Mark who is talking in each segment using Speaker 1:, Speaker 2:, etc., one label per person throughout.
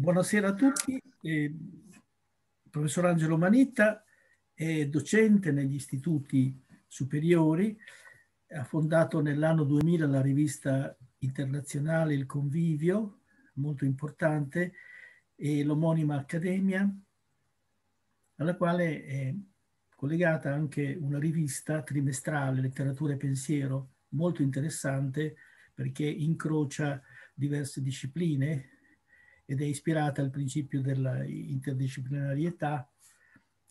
Speaker 1: Buonasera a tutti. Eh, professor Angelo Manitta è docente negli istituti superiori, ha fondato nell'anno 2000 la rivista internazionale Il Convivio, molto importante, e l'omonima Accademia, alla quale è collegata anche una rivista trimestrale, Letteratura e Pensiero, molto interessante perché incrocia diverse discipline, ed è ispirata al principio dell'interdisciplinarietà,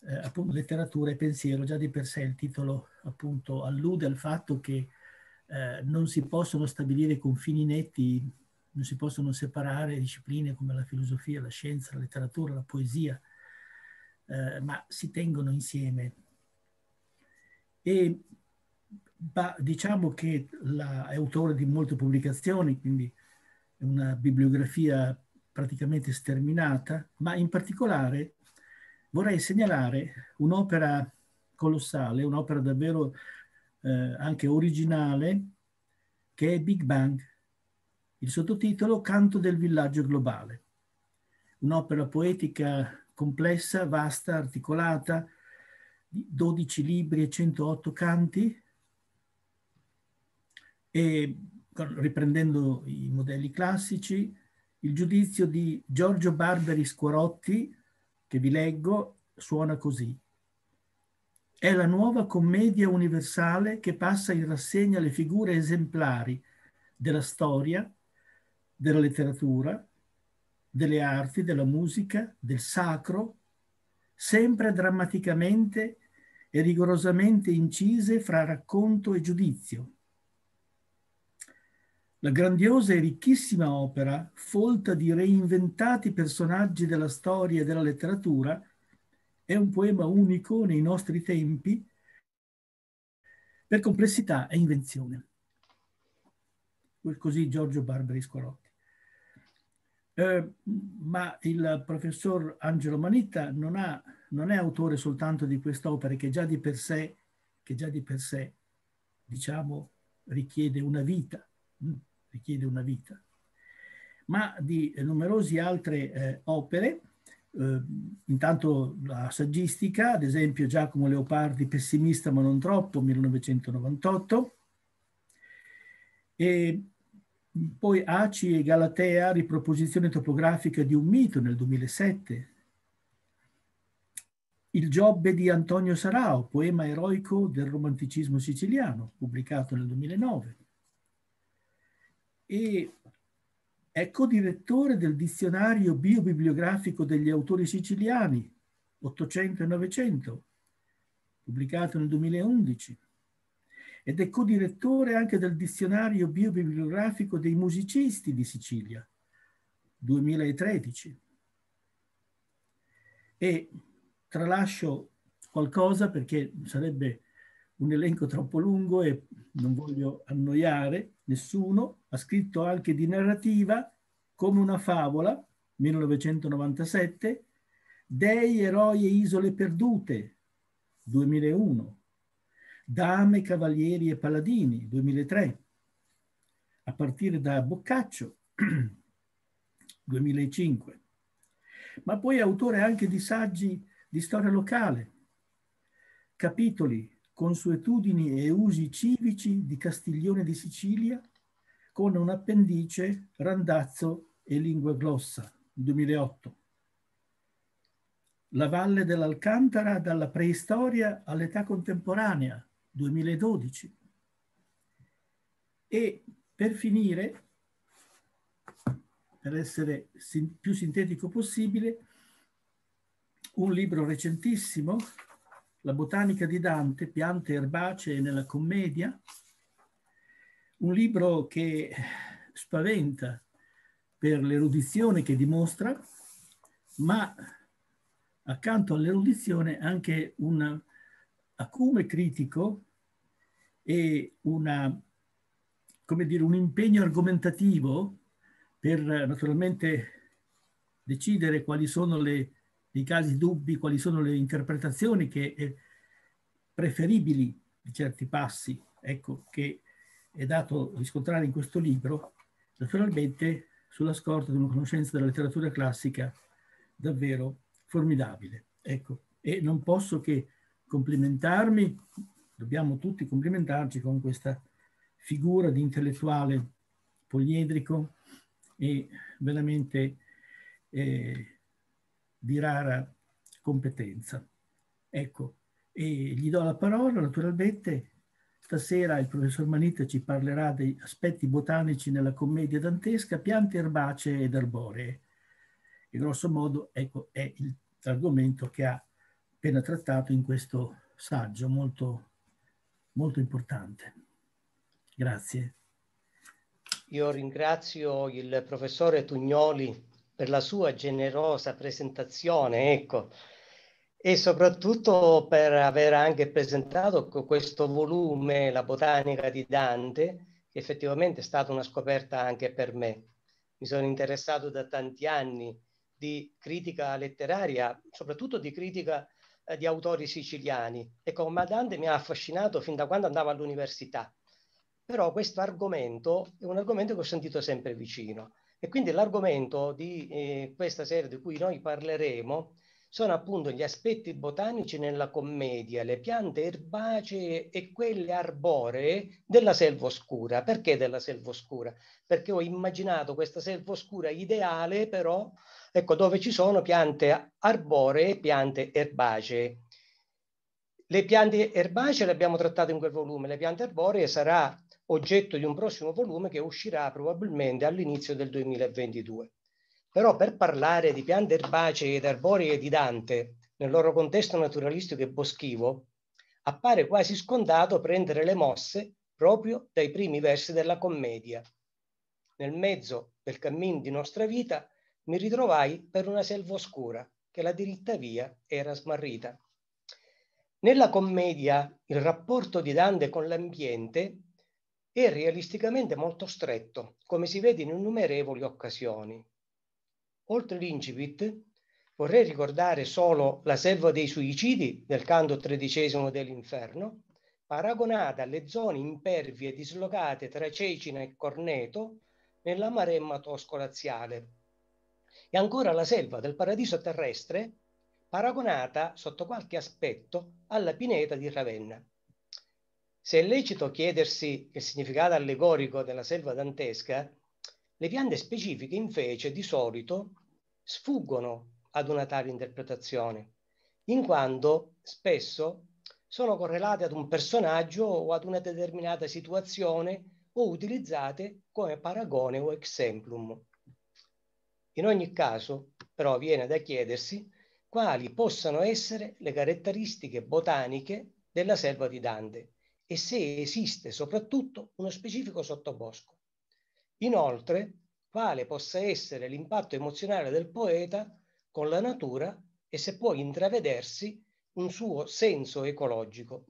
Speaker 1: eh, appunto letteratura e pensiero, già di per sé il titolo appunto allude al fatto che eh, non si possono stabilire confini netti, non si possono separare discipline come la filosofia, la scienza, la letteratura, la poesia, eh, ma si tengono insieme. E ba, diciamo che la, è autore di molte pubblicazioni, quindi una bibliografia praticamente sterminata, ma in particolare vorrei segnalare un'opera colossale, un'opera davvero eh, anche originale, che è Big Bang, il sottotitolo Canto del villaggio globale. Un'opera poetica complessa, vasta, articolata, 12 libri e 108 canti, e riprendendo i modelli classici, il giudizio di Giorgio Barberi Scuorotti, che vi leggo, suona così. È la nuova commedia universale che passa in rassegna le figure esemplari della storia, della letteratura, delle arti, della musica, del sacro, sempre drammaticamente e rigorosamente incise fra racconto e giudizio, la grandiosa e ricchissima opera, folta di reinventati personaggi della storia e della letteratura, è un poema unico nei nostri tempi per complessità e invenzione. Così Giorgio Barberi Scorotti. Eh, ma il professor Angelo Manitta non, ha, non è autore soltanto di quest'opera che già di per sé, che già di per sé, diciamo, richiede una vita. Mm richiede una vita, ma di numerose altre eh, opere, eh, intanto la saggistica, ad esempio Giacomo Leopardi, pessimista ma non troppo, 1998, e poi Aci e Galatea, riproposizione topografica di un mito nel 2007, il Giobbe di Antonio Sarao, poema eroico del romanticismo siciliano, pubblicato nel 2009 e è co-direttore del dizionario biobibliografico degli autori siciliani 800 e 900, pubblicato nel 2011, ed è co-direttore anche del dizionario biobibliografico dei musicisti di Sicilia 2013. E tralascio qualcosa perché sarebbe un elenco troppo lungo e non voglio annoiare nessuno, ha scritto anche di narrativa come una favola, 1997, Dei, eroi e isole perdute, 2001, Dame, cavalieri e paladini, 2003, a partire da Boccaccio, 2005, ma poi autore anche di saggi di storia locale, capitoli consuetudini e usi civici di Castiglione di Sicilia con un appendice Randazzo e Lingua Glossa, 2008. La Valle dell'Alcantara dalla preistoria all'età contemporanea, 2012. E per finire, per essere sin più sintetico possibile, un libro recentissimo la botanica di Dante, piante erbacee nella commedia, un libro che spaventa per l'erudizione che dimostra, ma accanto all'erudizione anche un acume critico e una, dire, un impegno argomentativo per naturalmente decidere quali sono le nei casi dubbi quali sono le interpretazioni che, eh, preferibili di certi passi, ecco, che è dato riscontrare in questo libro, naturalmente sulla scorta di una conoscenza della letteratura classica davvero formidabile. Ecco, e non posso che complimentarmi, dobbiamo tutti complimentarci con questa figura di intellettuale poliedrico e veramente eh, di rara competenza. Ecco, e gli do la parola naturalmente. Stasera il professor Manita ci parlerà degli aspetti botanici nella commedia dantesca, piante erbacee ed arboree. E grosso modo, ecco, è l'argomento che ha appena trattato in questo saggio molto, molto importante. Grazie.
Speaker 2: Io ringrazio il professore Tugnoli per la sua generosa presentazione, ecco, e soprattutto per aver anche presentato questo volume, La botanica di Dante, che effettivamente è stata una scoperta anche per me. Mi sono interessato da tanti anni di critica letteraria, soprattutto di critica eh, di autori siciliani. Ecco, ma Dante mi ha affascinato fin da quando andavo all'università. Però questo argomento è un argomento che ho sentito sempre vicino. E quindi l'argomento di eh, questa serie di cui noi parleremo sono appunto gli aspetti botanici nella commedia, le piante erbacee e quelle arboree della selva oscura. Perché della selva oscura? Perché ho immaginato questa selva oscura ideale, però, ecco, dove ci sono piante arboree e piante erbacee. Le piante erbacee le abbiamo trattate in quel volume, le piante arboree sarà oggetto di un prossimo volume che uscirà probabilmente all'inizio del 2022. Però per parlare di piante erbacee ed arboree di Dante nel loro contesto naturalistico e boschivo, appare quasi scontato prendere le mosse proprio dai primi versi della commedia. Nel mezzo del cammin di nostra vita mi ritrovai per una selva oscura che la diritta via era smarrita. Nella commedia il rapporto di Dante con l'ambiente è realisticamente molto stretto, come si vede in innumerevoli occasioni. Oltre l'incipit, vorrei ricordare solo la selva dei suicidi del canto tredicesimo dell'inferno, paragonata alle zone impervie dislocate tra Cecina e Corneto nella Maremma tosco-laziale, e ancora la selva del paradiso terrestre, paragonata sotto qualche aspetto alla pineta di Ravenna. Se è lecito chiedersi il significato allegorico della selva dantesca, le piante specifiche invece di solito sfuggono ad una tale interpretazione, in quanto spesso sono correlate ad un personaggio o ad una determinata situazione o utilizzate come paragone o exemplum. In ogni caso, però, viene da chiedersi quali possano essere le caratteristiche botaniche della selva di Dante e se esiste soprattutto uno specifico sottobosco. Inoltre, quale possa essere l'impatto emozionale del poeta con la natura e se può intravedersi un suo senso ecologico.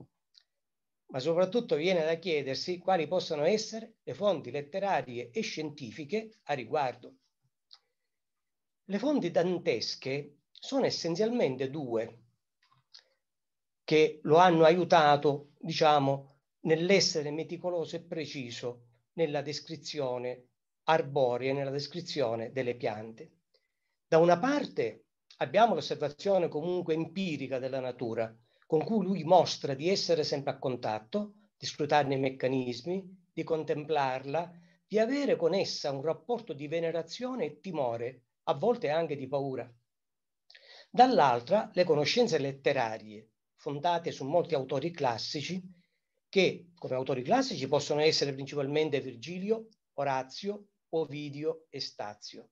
Speaker 2: Ma soprattutto viene da chiedersi quali possano essere le fonti letterarie e scientifiche a riguardo. Le fonti dantesche sono essenzialmente due, che lo hanno aiutato, diciamo, nell'essere meticoloso e preciso nella descrizione arborea, nella descrizione delle piante. Da una parte abbiamo l'osservazione comunque empirica della natura, con cui lui mostra di essere sempre a contatto, di scrutarne i meccanismi, di contemplarla, di avere con essa un rapporto di venerazione e timore, a volte anche di paura. Dall'altra le conoscenze letterarie, fondate su molti autori classici che come autori classici possono essere principalmente Virgilio, Orazio, Ovidio e Stazio,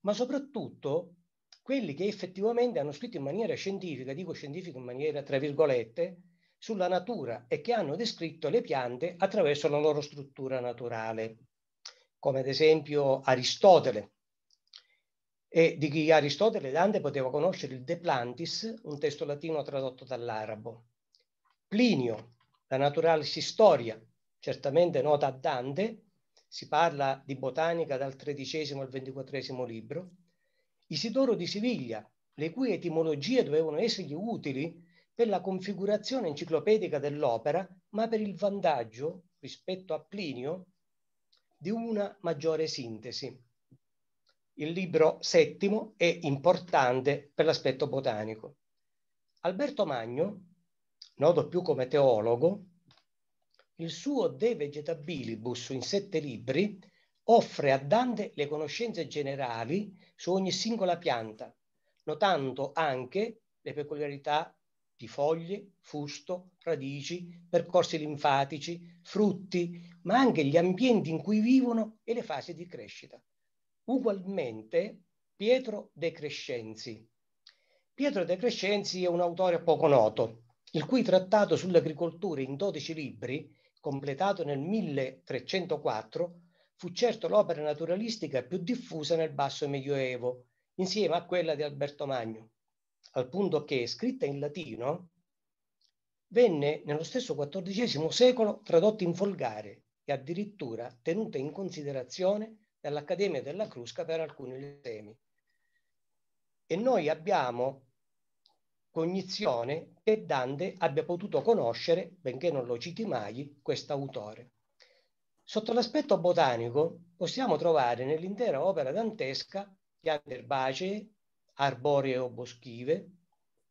Speaker 2: ma soprattutto quelli che effettivamente hanno scritto in maniera scientifica, dico scientifica in maniera tra virgolette, sulla natura e che hanno descritto le piante attraverso la loro struttura naturale, come ad esempio Aristotele, e di chi Aristotele Dante poteva conoscere il De Plantis, un testo latino tradotto dall'arabo. Plinio, la Naturalis Historia, certamente nota a Dante, si parla di botanica dal tredicesimo al ventiquattresimo libro, Isidoro di Siviglia, le cui etimologie dovevano essergli utili per la configurazione enciclopedica dell'opera, ma per il vantaggio, rispetto a Plinio, di una maggiore sintesi. Il libro settimo è importante per l'aspetto botanico. Alberto Magno, noto più come teologo, il suo De Vegetabilibus in sette libri offre a Dante le conoscenze generali su ogni singola pianta, notando anche le peculiarità di foglie, fusto, radici, percorsi linfatici, frutti, ma anche gli ambienti in cui vivono e le fasi di crescita ugualmente Pietro De Crescenzi. Pietro De Crescenzi è un autore poco noto, il cui trattato sull'agricoltura in 12 libri, completato nel 1304, fu certo l'opera naturalistica più diffusa nel basso medioevo, insieme a quella di Alberto Magno, al punto che, scritta in latino, venne nello stesso XIV secolo tradotta in volgare e addirittura tenuta in considerazione e all'Accademia della Crusca per alcuni temi. E noi abbiamo cognizione che Dante abbia potuto conoscere, benché non lo citi mai, quest'autore. Sotto l'aspetto botanico possiamo trovare nell'intera opera dantesca piante erbacee, arboree o boschive,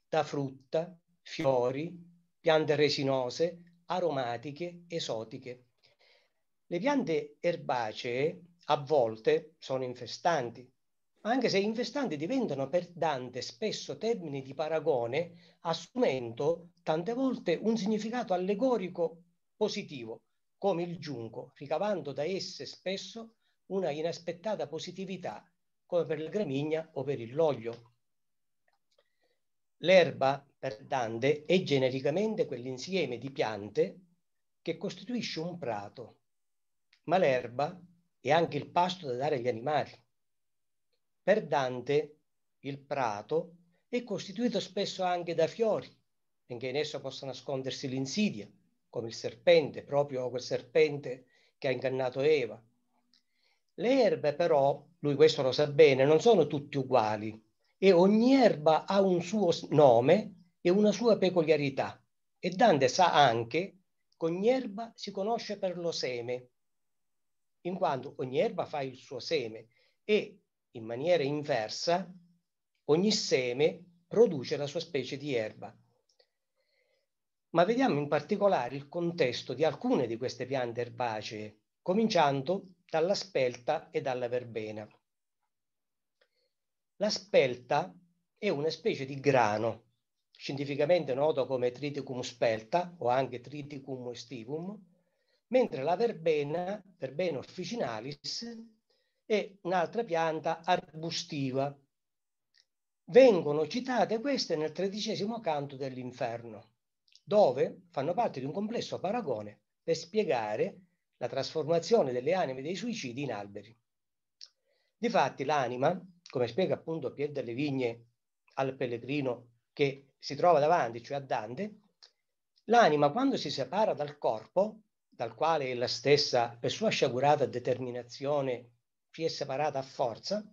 Speaker 2: da frutta, fiori, piante resinose, aromatiche, esotiche. Le piante erbacee a volte sono infestanti, ma anche se infestanti diventano per Dante spesso termini di paragone, assumendo tante volte un significato allegorico positivo, come il giunco, ricavando da esse spesso una inaspettata positività, come per la gramigna o per il loglio. L'erba, per Dante, è genericamente quell'insieme di piante che costituisce un prato, ma l'erba è anche il pasto da dare agli animali. Per Dante il prato è costituito spesso anche da fiori, benché in esso possa nascondersi l'insidia, come il serpente, proprio quel serpente che ha ingannato Eva. Le erbe però, lui questo lo sa bene, non sono tutte uguali e ogni erba ha un suo nome e una sua peculiarità. E Dante sa anche che ogni erba si conosce per lo seme in quanto ogni erba fa il suo seme e in maniera inversa ogni seme produce la sua specie di erba. Ma vediamo in particolare il contesto di alcune di queste piante erbacee, cominciando dalla spelta e dalla verbena. La spelta è una specie di grano, scientificamente noto come Triticum spelta o anche Triticum estivum, mentre la verbena, verbena officinalis, è un'altra pianta arbustiva. Vengono citate queste nel tredicesimo canto dell'inferno, dove fanno parte di un complesso paragone per spiegare la trasformazione delle anime dei suicidi in alberi. Difatti l'anima, come spiega appunto Pier delle Vigne al pellegrino che si trova davanti, cioè a Dante, l'anima quando si separa dal corpo dal quale ella stessa, per sua sciagurata determinazione, si è separata a forza,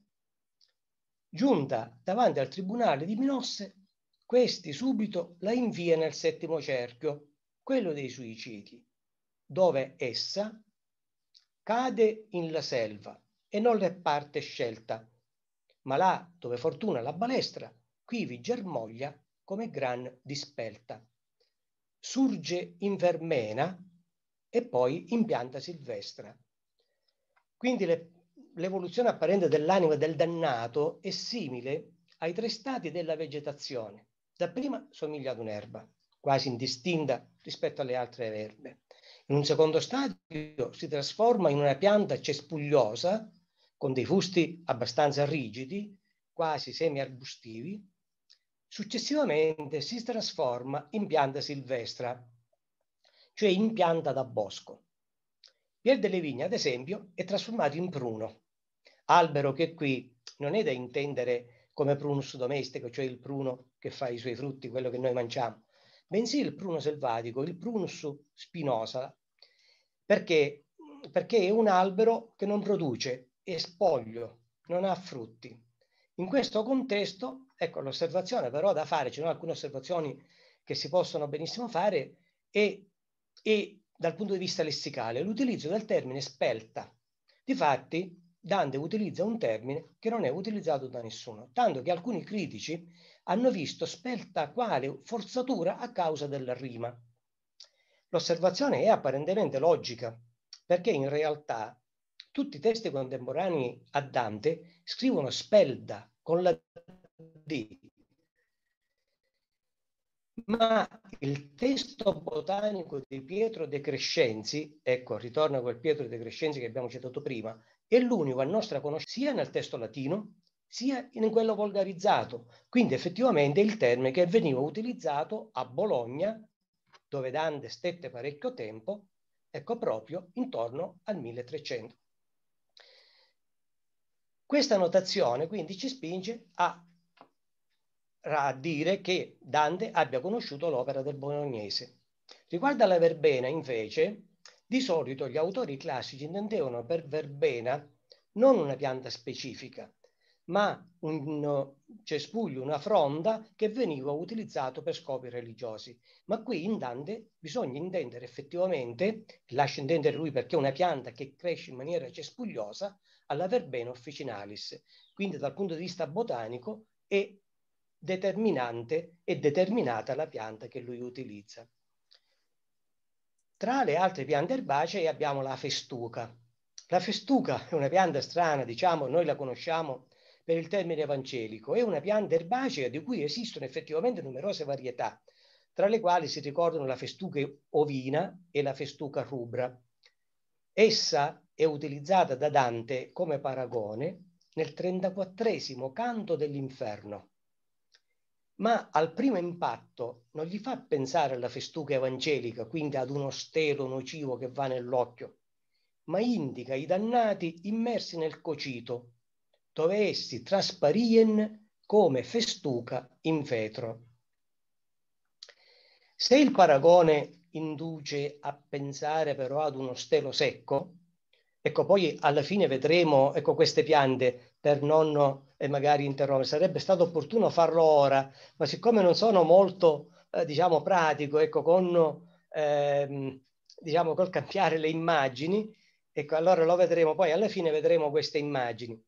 Speaker 2: giunta davanti al tribunale di Minosse, questi subito la invia nel settimo cerchio, quello dei suicidi, dove essa cade in la selva e non le parte scelta, ma là dove fortuna la balestra, quivi germoglia come gran dispelta. Surge in Vermena e poi in pianta silvestra. Quindi l'evoluzione apparente dell'anima del dannato è simile ai tre stati della vegetazione. Dapprima somiglia ad un'erba, quasi indistinta rispetto alle altre erbe. In un secondo stadio si trasforma in una pianta cespugliosa con dei fusti abbastanza rigidi, quasi semi-arbustivi. Successivamente si trasforma in pianta silvestra, cioè in pianta da bosco. Pier delle Vigne, ad esempio, è trasformato in pruno, albero che qui non è da intendere come prunus domestico, cioè il pruno che fa i suoi frutti, quello che noi mangiamo, bensì il pruno selvatico, il prunus spinosa, perché, perché è un albero che non produce, è spoglio, non ha frutti. In questo contesto, ecco l'osservazione però da fare, ci sono alcune osservazioni che si possono benissimo fare, è e dal punto di vista lessicale l'utilizzo del termine spelta. Difatti, Dante utilizza un termine che non è utilizzato da nessuno, tanto che alcuni critici hanno visto spelta quale forzatura a causa della rima. L'osservazione è apparentemente logica, perché in realtà tutti i testi contemporanei a Dante scrivono spelda con la D ma il testo botanico di Pietro De Crescenzi, ecco, ritorno a quel Pietro De Crescenzi che abbiamo citato prima, è l'unico a nostra conoscenza sia nel testo latino sia in quello volgarizzato. Quindi effettivamente il termine che veniva utilizzato a Bologna, dove Dante stette parecchio tempo, ecco proprio intorno al 1300. Questa notazione quindi ci spinge a a dire che Dante abbia conosciuto l'opera del bolognese. Riguardo alla verbena, invece, di solito gli autori classici intendevano per verbena non una pianta specifica, ma un cespuglio, una fronda che veniva utilizzato per scopi religiosi. Ma qui in Dante bisogna intendere effettivamente, lascia intendere lui perché è una pianta che cresce in maniera cespugliosa, alla verbena officinalis. Quindi dal punto di vista botanico è determinante e determinata la pianta che lui utilizza. Tra le altre piante erbacee abbiamo la festuca. La festuca è una pianta strana, diciamo, noi la conosciamo per il termine evangelico, è una pianta erbacea di cui esistono effettivamente numerose varietà, tra le quali si ricordano la festuca ovina e la festuca rubra. Essa è utilizzata da Dante come paragone nel 34 canto dell'inferno ma al primo impatto non gli fa pensare alla festuca evangelica, quindi ad uno stelo nocivo che va nell'occhio, ma indica i dannati immersi nel cocito, dove essi trasparien come festuca in vetro. Se il paragone induce a pensare però ad uno stelo secco, ecco poi alla fine vedremo ecco, queste piante per non e magari interrompere. Sarebbe stato opportuno farlo ora, ma siccome non sono molto, eh, diciamo, pratico, ecco, con, ehm, diciamo, col cambiare le immagini, ecco, allora lo vedremo, poi alla fine vedremo queste immagini.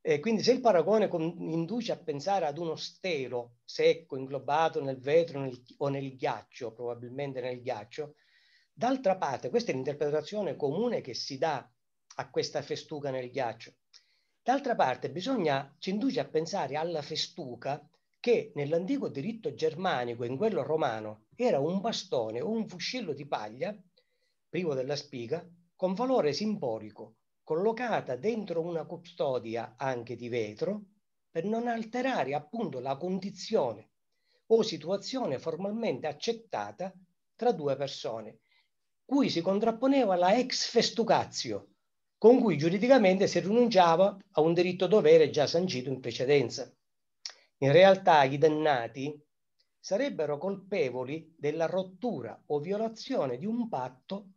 Speaker 2: E quindi se il paragone con, induce a pensare ad uno stelo secco, inglobato nel vetro nel, o nel ghiaccio, probabilmente nel ghiaccio, d'altra parte questa è l'interpretazione comune che si dà a questa festuca nel ghiaccio. D'altra parte bisogna, ci induce a pensare alla festuca che nell'antico diritto germanico in quello romano era un bastone o un fuscello di paglia, privo della spiga, con valore simbolico, collocata dentro una custodia anche di vetro per non alterare appunto la condizione o situazione formalmente accettata tra due persone, cui si contrapponeva la ex festucazio, con cui giuridicamente si rinunciava a un diritto dovere già sancito in precedenza. In realtà i dannati sarebbero colpevoli della rottura o violazione di un patto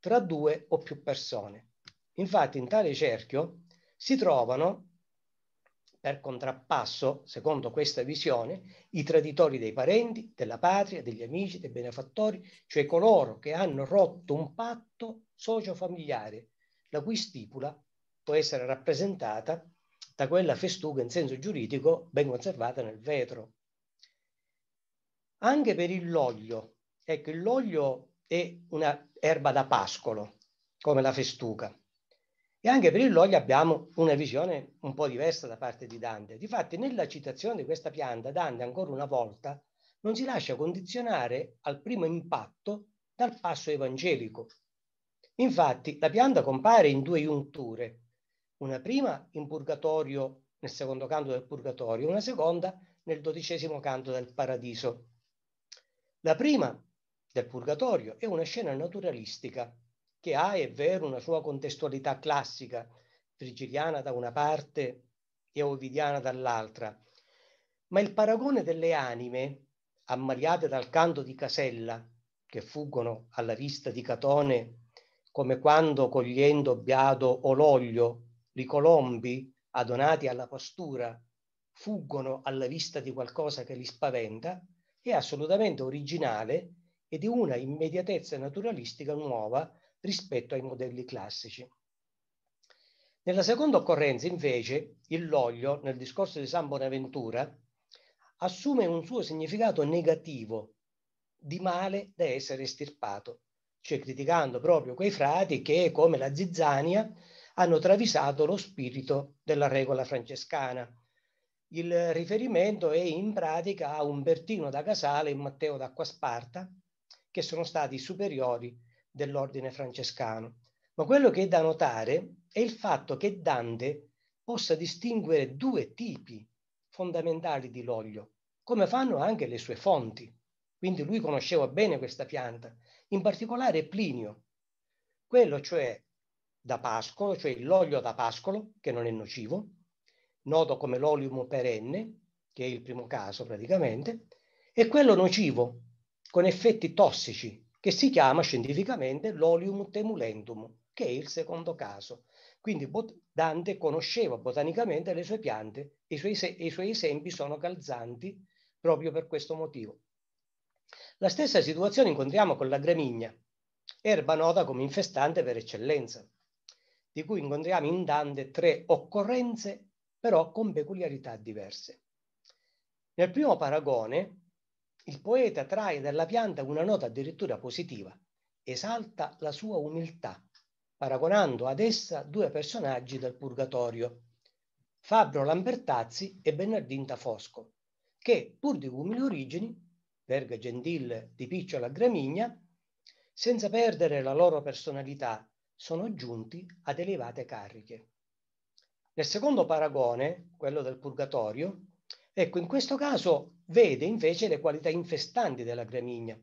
Speaker 2: tra due o più persone. Infatti in tale cerchio si trovano, per contrappasso, secondo questa visione, i traditori dei parenti, della patria, degli amici, dei benefattori, cioè coloro che hanno rotto un patto socio-familiare la cui stipula può essere rappresentata da quella festuca in senso giuridico ben conservata nel vetro. Anche per il loglio, ecco, il loglio è una erba da pascolo, come la festuca. E anche per il loglio abbiamo una visione un po' diversa da parte di Dante. Difatti, nella citazione di questa pianta, Dante ancora una volta non si lascia condizionare al primo impatto dal passo evangelico, Infatti la pianta compare in due iunture, una prima in Purgatorio, nel secondo canto del Purgatorio, una seconda nel dodicesimo canto del Paradiso. La prima del Purgatorio è una scena naturalistica che ha, è vero, una sua contestualità classica, virgiliana da una parte e ovidiana dall'altra, ma il paragone delle anime, ammaliate dal canto di Casella, che fuggono alla vista di Catone come quando cogliendo Biado o Ologlio, i colombi, adonati alla pastura, fuggono alla vista di qualcosa che li spaventa, è assolutamente originale e di una immediatezza naturalistica nuova rispetto ai modelli classici. Nella seconda occorrenza, invece, il Loglio, nel discorso di San Bonaventura, assume un suo significato negativo, di male da essere estirpato cioè criticando proprio quei frati che, come la zizzania, hanno travisato lo spirito della regola francescana. Il riferimento è in pratica a Umbertino da Casale e Matteo d'Acquasparta, che sono stati i superiori dell'ordine francescano. Ma quello che è da notare è il fatto che Dante possa distinguere due tipi fondamentali di l'olio, come fanno anche le sue fonti. Quindi lui conosceva bene questa pianta, in particolare Plinio, quello cioè da pascolo, cioè l'olio da pascolo, che non è nocivo, noto come l'olium perenne, che è il primo caso praticamente, e quello nocivo, con effetti tossici, che si chiama scientificamente l'olium temulentum, che è il secondo caso. Quindi Dante conosceva botanicamente le sue piante e i suoi, i suoi esempi sono calzanti proprio per questo motivo. La stessa situazione incontriamo con la gramigna, erba nota come infestante per eccellenza, di cui incontriamo in Dante tre occorrenze, però con peculiarità diverse. Nel primo paragone, il poeta trae dalla pianta una nota addirittura positiva, esalta la sua umiltà, paragonando ad essa due personaggi del Purgatorio, Fabio Lambertazzi e Bernardin Tafosco, che, pur di umili origini, Verga Gentil di Picciola Gramigna, senza perdere la loro personalità, sono giunti ad elevate cariche. Nel secondo paragone, quello del purgatorio, ecco, in questo caso vede invece le qualità infestanti della gramigna,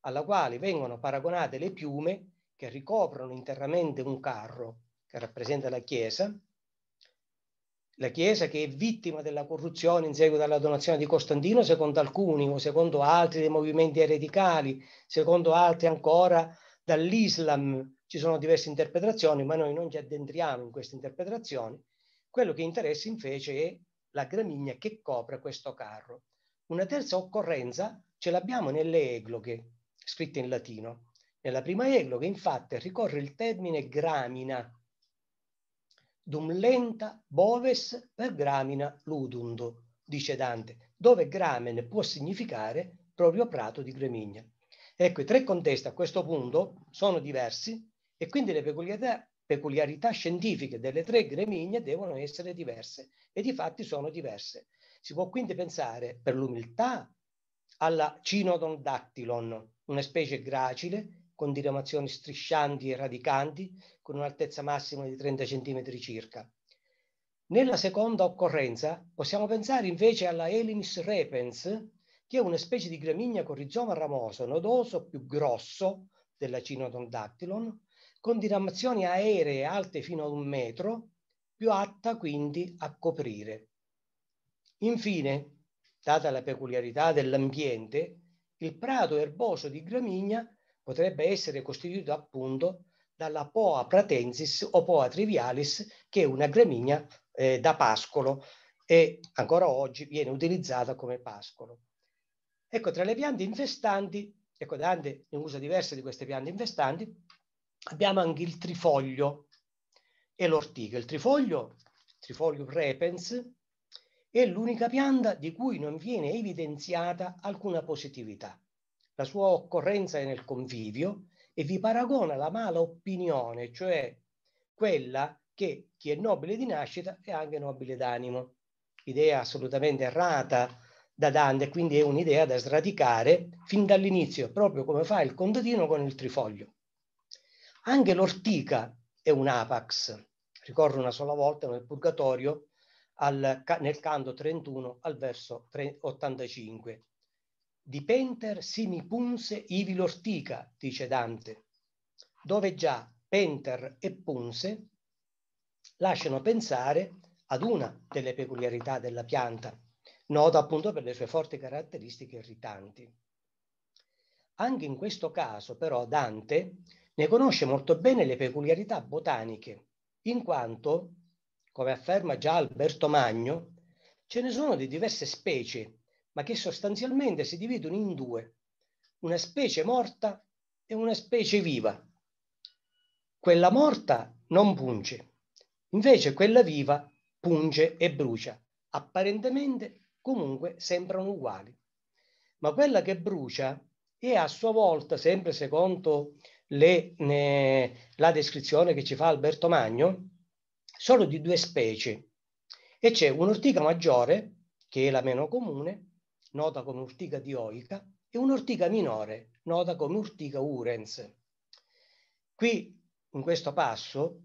Speaker 2: alla quale vengono paragonate le piume che ricoprono interamente un carro, che rappresenta la Chiesa, la Chiesa che è vittima della corruzione in seguito alla donazione di Costantino, secondo alcuni o secondo altri dei movimenti ereticali, secondo altri ancora dall'Islam. Ci sono diverse interpretazioni, ma noi non ci addentriamo in queste interpretazioni. Quello che interessa invece è la gramigna che copre questo carro. Una terza occorrenza ce l'abbiamo nelle egloghe, scritte in latino. Nella prima egloga, infatti, ricorre il termine gramina, dum lenta boves per gramina ludundo, dice Dante, dove gramen può significare proprio prato di gramigna. Ecco, i tre contesti a questo punto sono diversi e quindi le peculiarità, peculiarità scientifiche delle tre gremigne devono essere diverse e di fatti sono diverse. Si può quindi pensare per l'umiltà alla Cinodon dactylon, una specie gracile con diramazioni striscianti e radicanti, con un'altezza massima di 30 cm circa. Nella seconda occorrenza possiamo pensare invece alla Elimis repens, che è una specie di gramigna con rizoma ramoso nodoso più grosso della Cinodon dactylon, con diramazioni aeree alte fino a un metro, più atta quindi a coprire. Infine, data la peculiarità dell'ambiente, il prato erboso di gramigna potrebbe essere costituito appunto dalla Poa pratensis o Poa trivialis, che è una gramigna eh, da pascolo e ancora oggi viene utilizzata come pascolo. Ecco, tra le piante infestanti, ecco, Dante ne usa diverse di queste piante infestanti, abbiamo anche il trifoglio e l'ortica. Il trifoglio, trifoglio repens, è l'unica pianta di cui non viene evidenziata alcuna positività la sua occorrenza è nel convivio e vi paragona la mala opinione, cioè quella che chi è nobile di nascita è anche nobile d'animo. Idea assolutamente errata da Dante, quindi è un'idea da sradicare fin dall'inizio, proprio come fa il contadino con il trifoglio. Anche l'ortica è un apax, ricorre una sola volta nel Purgatorio al, nel canto 31 al verso 85. Di penter si mi punse ivi l'ortica, dice Dante, dove già penter e punse lasciano pensare ad una delle peculiarità della pianta, nota appunto per le sue forti caratteristiche irritanti. Anche in questo caso, però, Dante ne conosce molto bene le peculiarità botaniche, in quanto, come afferma già Alberto Magno, ce ne sono di diverse specie ma che sostanzialmente si dividono in due, una specie morta e una specie viva. Quella morta non punge, invece quella viva punge e brucia. Apparentemente comunque sembrano uguali. Ma quella che brucia è a sua volta, sempre secondo le, ne, la descrizione che ci fa Alberto Magno, solo di due specie. E c'è un'ortica maggiore, che è la meno comune, nota come urtica dioica, e un'ortica minore, nota come urtica urens. Qui, in questo passo,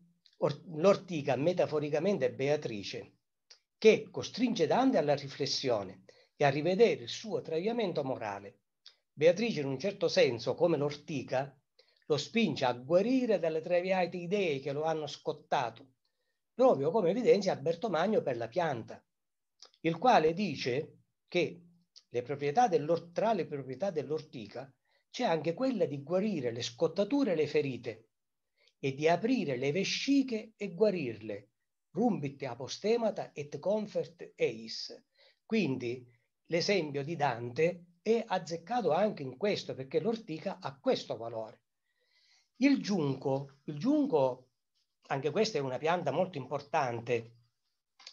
Speaker 2: l'ortica metaforicamente è Beatrice, che costringe Dante alla riflessione e a rivedere il suo traviamento morale. Beatrice, in un certo senso, come l'ortica, lo spinge a guarire dalle traviate idee che lo hanno scottato, proprio come evidenzia Bertomagno per la pianta, il quale dice che le proprietà tra le proprietà dell'ortica c'è anche quella di guarire le scottature e le ferite e di aprire le vesciche e guarirle, rumbit apostemata et comfort eis. Quindi l'esempio di Dante è azzeccato anche in questo, perché l'ortica ha questo valore. Il giunco, il giunco, anche questa è una pianta molto importante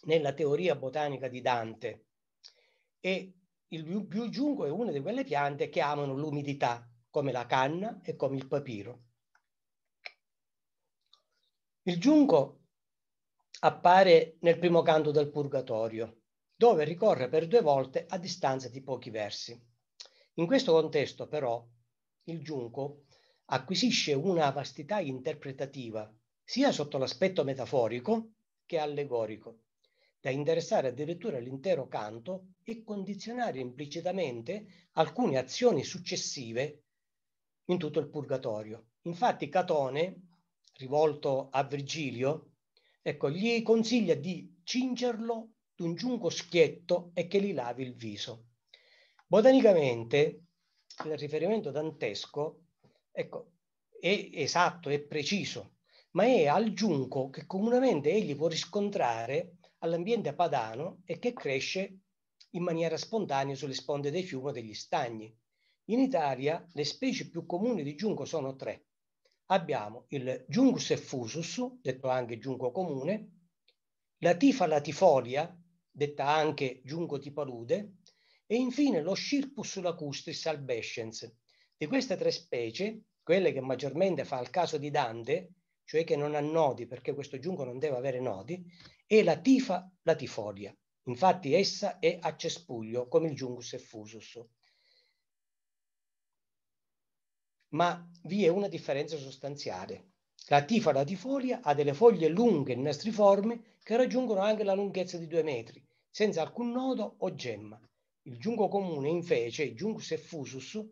Speaker 2: nella teoria botanica di Dante e il giungo è una di quelle piante che amano l'umidità, come la canna e come il papiro. Il giunco appare nel primo canto del Purgatorio, dove ricorre per due volte a distanza di pochi versi. In questo contesto, però, il giunco acquisisce una vastità interpretativa, sia sotto l'aspetto metaforico che allegorico da interessare addirittura l'intero canto e condizionare implicitamente alcune azioni successive in tutto il Purgatorio. Infatti Catone, rivolto a Virgilio, ecco, gli consiglia di cingerlo d'un giunco schietto e che gli lavi il viso. Botanicamente, il riferimento dantesco ecco, è esatto, è preciso, ma è al giunco che comunemente egli può riscontrare all'ambiente padano e che cresce in maniera spontanea sulle sponde dei fiumi o degli stagni. In Italia le specie più comuni di giunco sono tre. Abbiamo il Giungus effusus, detto anche giunco comune, la Tifa latifolia, detta anche giunco di palude, e infine lo Scirpus lacustris albescens. Di queste tre specie, quelle che maggiormente fa il caso di Dante, cioè che non ha nodi, perché questo giunco non deve avere nodi, e la tifa latifolia. Infatti essa è a cespuglio come il Jungus effusus. Ma vi è una differenza sostanziale. La tifa latifolia ha delle foglie lunghe e nastriforme che raggiungono anche la lunghezza di due metri, senza alcun nodo o gemma. Il giungo comune, invece, il Jungus effusus,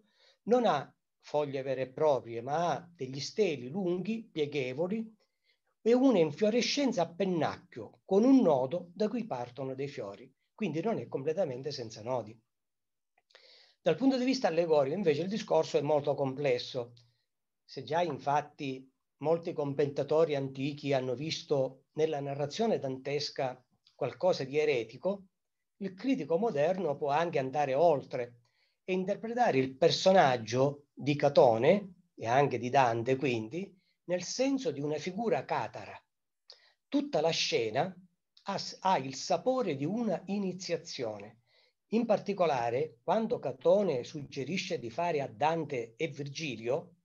Speaker 2: non ha foglie vere e proprie, ma ha degli steli lunghi, pieghevoli, e una infiorescenza a pennacchio con un nodo da cui partono dei fiori, quindi non è completamente senza nodi. Dal punto di vista allegorico invece il discorso è molto complesso. Se già infatti molti commentatori antichi hanno visto nella narrazione dantesca qualcosa di eretico, il critico moderno può anche andare oltre e interpretare il personaggio di Catone e anche di Dante quindi nel senso di una figura catara. Tutta la scena ha, ha il sapore di una iniziazione. In particolare, quando Catone suggerisce di fare a Dante e Virgilio,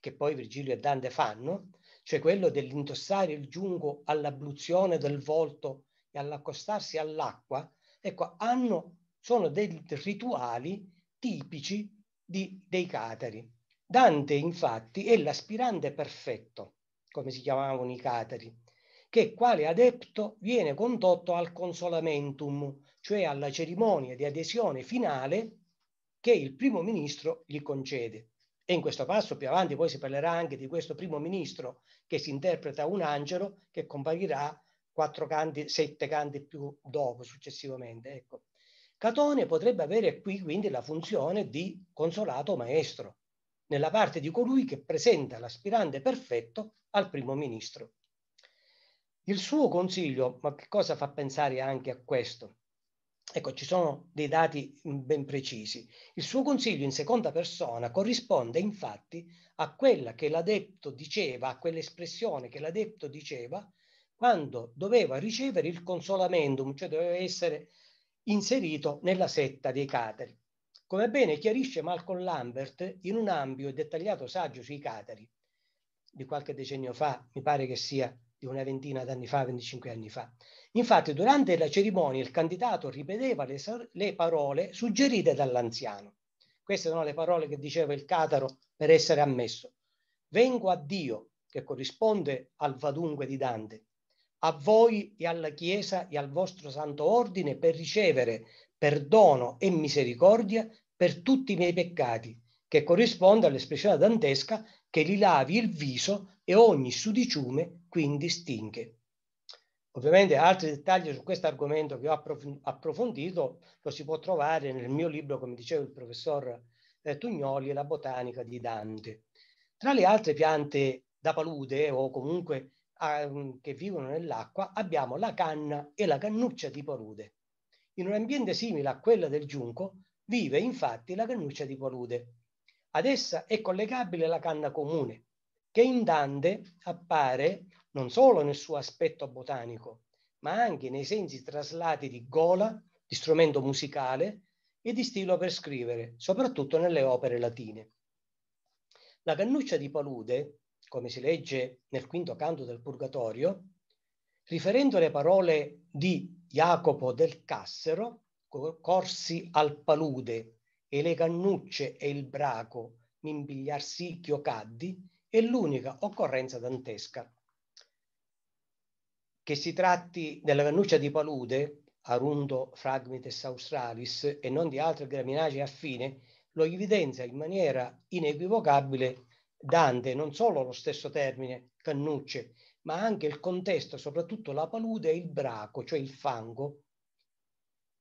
Speaker 2: che poi Virgilio e Dante fanno, cioè quello dell'indossare il giungo all'abluzione del volto e all'accostarsi all'acqua, ecco, hanno, sono dei rituali tipici di, dei catari. Dante infatti è l'aspirante perfetto, come si chiamavano i catari, che quale adepto viene condotto al consolamentum, cioè alla cerimonia di adesione finale che il primo ministro gli concede. E in questo passo più avanti poi si parlerà anche di questo primo ministro che si interpreta un angelo che comparirà quattro canti, sette canti più dopo, successivamente. Ecco. Catone potrebbe avere qui quindi la funzione di consolato maestro, nella parte di colui che presenta l'aspirante perfetto al primo ministro. Il suo consiglio, ma che cosa fa pensare anche a questo? Ecco, ci sono dei dati ben precisi. Il suo consiglio in seconda persona corrisponde infatti a quella che l'adepto diceva, a quell'espressione che l'adepto diceva quando doveva ricevere il consolamentum, cioè doveva essere inserito nella setta dei cateri come bene chiarisce Malcolm Lambert in un ampio e dettagliato saggio sui catari di qualche decennio fa, mi pare che sia di una ventina d'anni fa, 25 anni fa. Infatti durante la cerimonia il candidato ripeteva le, le parole suggerite dall'anziano. Queste sono le parole che diceva il cataro per essere ammesso. Vengo a Dio, che corrisponde al vadunque di Dante, a voi e alla Chiesa e al vostro santo ordine per ricevere perdono e misericordia per tutti i miei peccati, che corrisponde all'espressione dantesca che li lavi il viso e ogni sudiciume quindi stinche. Ovviamente altri dettagli su questo argomento che ho approfondito lo si può trovare nel mio libro, come diceva il professor eh, Tugnoli, La botanica di Dante. Tra le altre piante da palude o comunque ah, che vivono nell'acqua abbiamo la canna e la cannuccia di palude. In un ambiente simile a quello del giunco vive infatti la cannuccia di palude. Ad essa è collegabile la canna comune, che in Dante appare non solo nel suo aspetto botanico, ma anche nei sensi traslati di gola, di strumento musicale e di stilo per scrivere, soprattutto nelle opere latine. La cannuccia di palude, come si legge nel quinto canto del Purgatorio, riferendo le parole di Jacopo del Cassero, corsi al palude, e le cannucce e il braco, m'impigliarsicchio chiocaddi, è l'unica occorrenza dantesca. Che si tratti della cannuccia di palude, Arundo fragmites australis, e non di altre graminacee affine, lo evidenzia in maniera inequivocabile Dante non solo lo stesso termine cannucce, ma anche il contesto, soprattutto la palude e il braco, cioè il fango,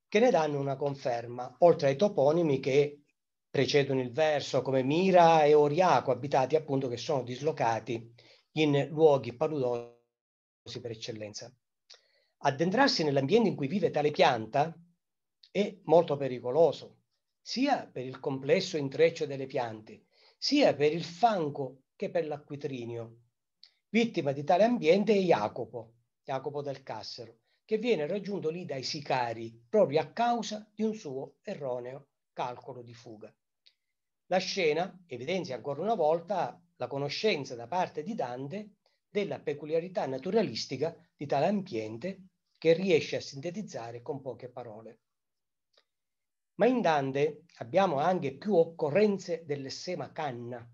Speaker 2: che ne danno una conferma, oltre ai toponimi che precedono il verso, come Mira e Oriaco, abitati appunto che sono dislocati in luoghi paludosi per eccellenza. Addentrarsi nell'ambiente in cui vive tale pianta è molto pericoloso, sia per il complesso intreccio delle piante, sia per il fango che per l'acquitrinio, Vittima di tale ambiente è Jacopo, Jacopo del Cassero, che viene raggiunto lì dai sicari proprio a causa di un suo erroneo calcolo di fuga. La scena evidenzia ancora una volta la conoscenza da parte di Dante della peculiarità naturalistica di tale ambiente che riesce a sintetizzare con poche parole. Ma in Dante abbiamo anche più occorrenze dell'essema canna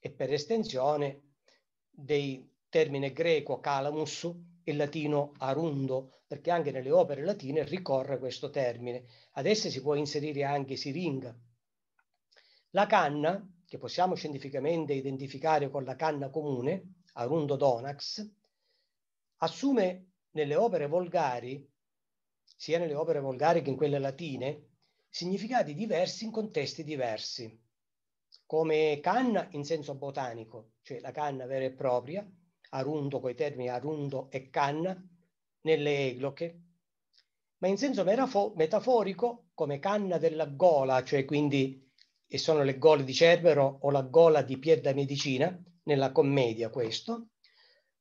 Speaker 2: e per estensione dei termine greco calamus, e latino arundo, perché anche nelle opere latine ricorre questo termine. Ad esse si può inserire anche siringa. La canna, che possiamo scientificamente identificare con la canna comune, arundo donax, assume nelle opere volgari, sia nelle opere volgari che in quelle latine, significati diversi in contesti diversi, come canna in senso botanico, cioè la canna vera e propria, arundo coi termini arundo e canna, nelle egloche, ma in senso metaforico come canna della gola, cioè quindi e sono le gole di Cerbero o la gola di Pier da Medicina, nella commedia questo,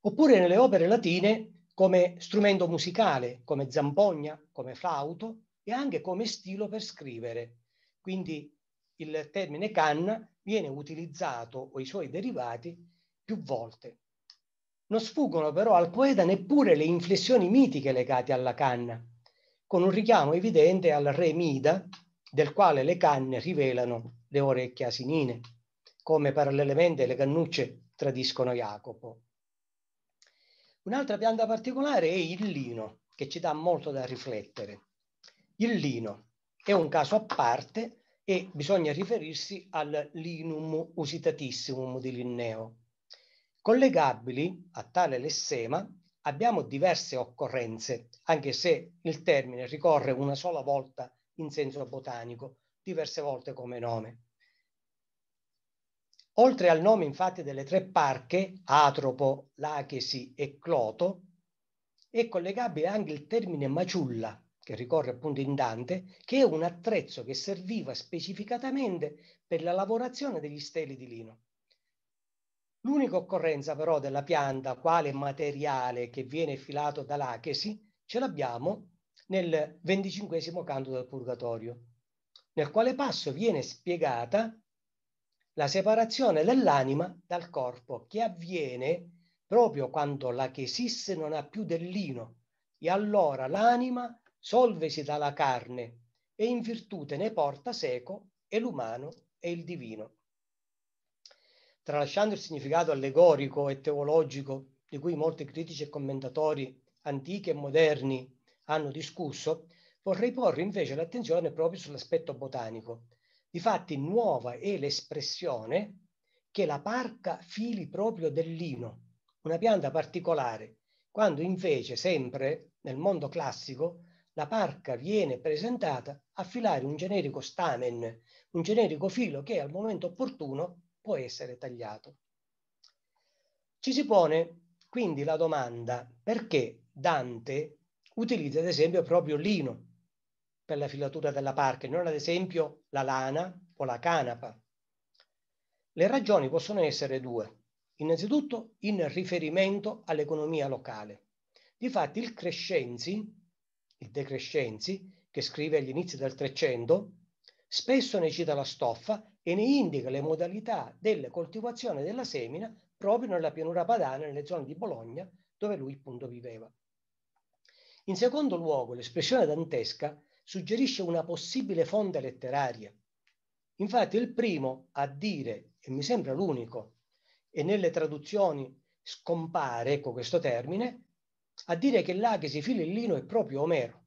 Speaker 2: oppure nelle opere latine come strumento musicale, come zampogna, come flauto e anche come stilo per scrivere. Quindi il termine canna viene utilizzato o i suoi derivati più volte. Non sfuggono però al poeta neppure le inflessioni mitiche legate alla canna, con un richiamo evidente al re Mida, del quale le canne rivelano le orecchie asinine, come parallelamente le cannucce tradiscono Jacopo. Un'altra pianta particolare è il lino, che ci dà molto da riflettere. Il lino è un caso a parte e bisogna riferirsi al linum usitatissimum di Linneo, Collegabili a tale lessema abbiamo diverse occorrenze, anche se il termine ricorre una sola volta in senso botanico, diverse volte come nome. Oltre al nome infatti delle tre parche, atropo, lachesi e cloto, è collegabile anche il termine maciulla, che ricorre appunto in Dante, che è un attrezzo che serviva specificatamente per la lavorazione degli steli di lino. L'unica occorrenza però della pianta quale materiale che viene filato dall'achesi ce l'abbiamo nel venticinquesimo canto del Purgatorio, nel quale passo viene spiegata la separazione dell'anima dal corpo che avviene proprio quando la non ha più del lino, e allora l'anima solvesi dalla carne e in virtute ne porta seco e l'umano e il divino tralasciando il significato allegorico e teologico di cui molti critici e commentatori antichi e moderni hanno discusso, vorrei porre invece l'attenzione proprio sull'aspetto botanico. Difatti nuova è l'espressione che la parca fili proprio del lino, una pianta particolare, quando invece sempre nel mondo classico la parca viene presentata a filare un generico stamen, un generico filo che al momento opportuno può essere tagliato. Ci si pone quindi la domanda perché Dante utilizza ad esempio proprio lino per la filatura della parca, e non ad esempio la lana o la canapa. Le ragioni possono essere due. Innanzitutto in riferimento all'economia locale. Difatti il Crescenzi, il De Crescenzi, che scrive agli inizi del Trecento, spesso ne cita la stoffa e ne indica le modalità della coltivazione della semina proprio nella pianura padana, nelle zone di Bologna, dove lui appunto viveva. In secondo luogo, l'espressione dantesca suggerisce una possibile fonte letteraria. Infatti il primo a dire, e mi sembra l'unico, e nelle traduzioni scompare, ecco questo termine, a dire che l'Achesi Filellino è proprio Omero,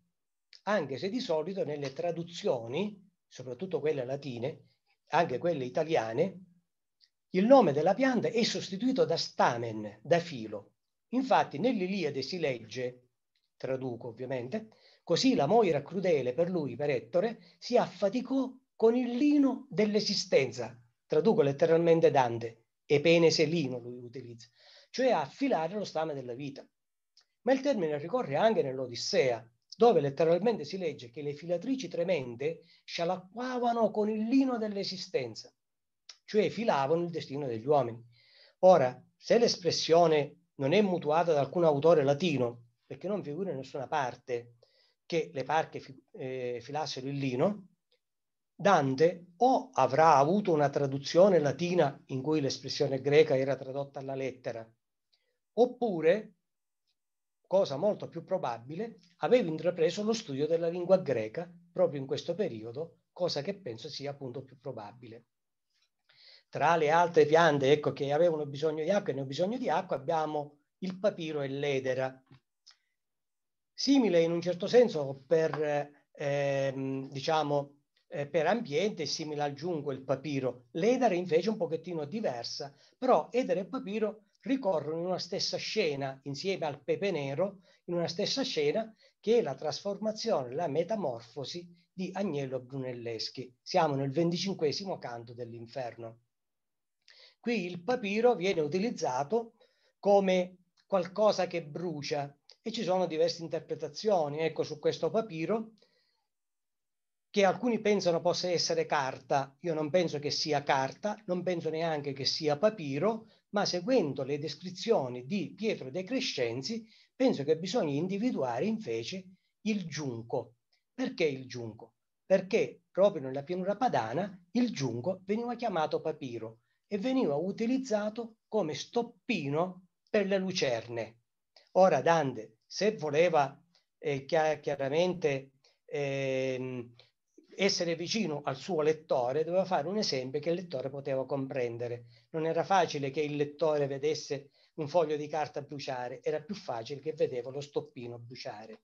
Speaker 2: anche se di solito nelle traduzioni, soprattutto quelle latine, anche quelle italiane, il nome della pianta è sostituito da stamen, da filo. Infatti nell'Iliade si legge, traduco ovviamente, così la Moira crudele per lui, per Ettore, si affaticò con il lino dell'esistenza, traduco letteralmente Dante, e pene se lino lui utilizza, cioè affilare lo stame della vita. Ma il termine ricorre anche nell'Odissea, dove letteralmente si legge che le filatrici tremende scialacquavano con il lino dell'esistenza, cioè filavano il destino degli uomini. Ora, se l'espressione non è mutuata da alcun autore latino, perché non figura in nessuna parte che le parche eh, filassero il lino, Dante o avrà avuto una traduzione latina in cui l'espressione greca era tradotta alla lettera, oppure cosa molto più probabile, aveva intrapreso lo studio della lingua greca proprio in questo periodo, cosa che penso sia appunto più probabile. Tra le altre piante ecco, che avevano bisogno di acqua e ne ho bisogno di acqua abbiamo il papiro e l'edera. Simile in un certo senso per, ehm, diciamo, eh, per ambiente, simile al giungo, il papiro. L'edera invece è un pochettino diversa, però edera e papiro ricorrono in una stessa scena, insieme al pepe nero, in una stessa scena che è la trasformazione, la metamorfosi di Agnello Brunelleschi. Siamo nel venticinquesimo canto dell'inferno. Qui il papiro viene utilizzato come qualcosa che brucia e ci sono diverse interpretazioni, ecco, su questo papiro che alcuni pensano possa essere carta, io non penso che sia carta, non penso neanche che sia papiro, ma seguendo le descrizioni di Pietro De Crescenzi, penso che bisogna individuare invece il giunco. Perché il giunco? Perché proprio nella pianura padana il giunco veniva chiamato papiro e veniva utilizzato come stoppino per le lucerne. Ora Dante, se voleva eh, chiaramente eh, essere vicino al suo lettore, doveva fare un esempio che il lettore poteva comprendere. Non era facile che il lettore vedesse un foglio di carta bruciare, era più facile che vedeva lo stoppino bruciare.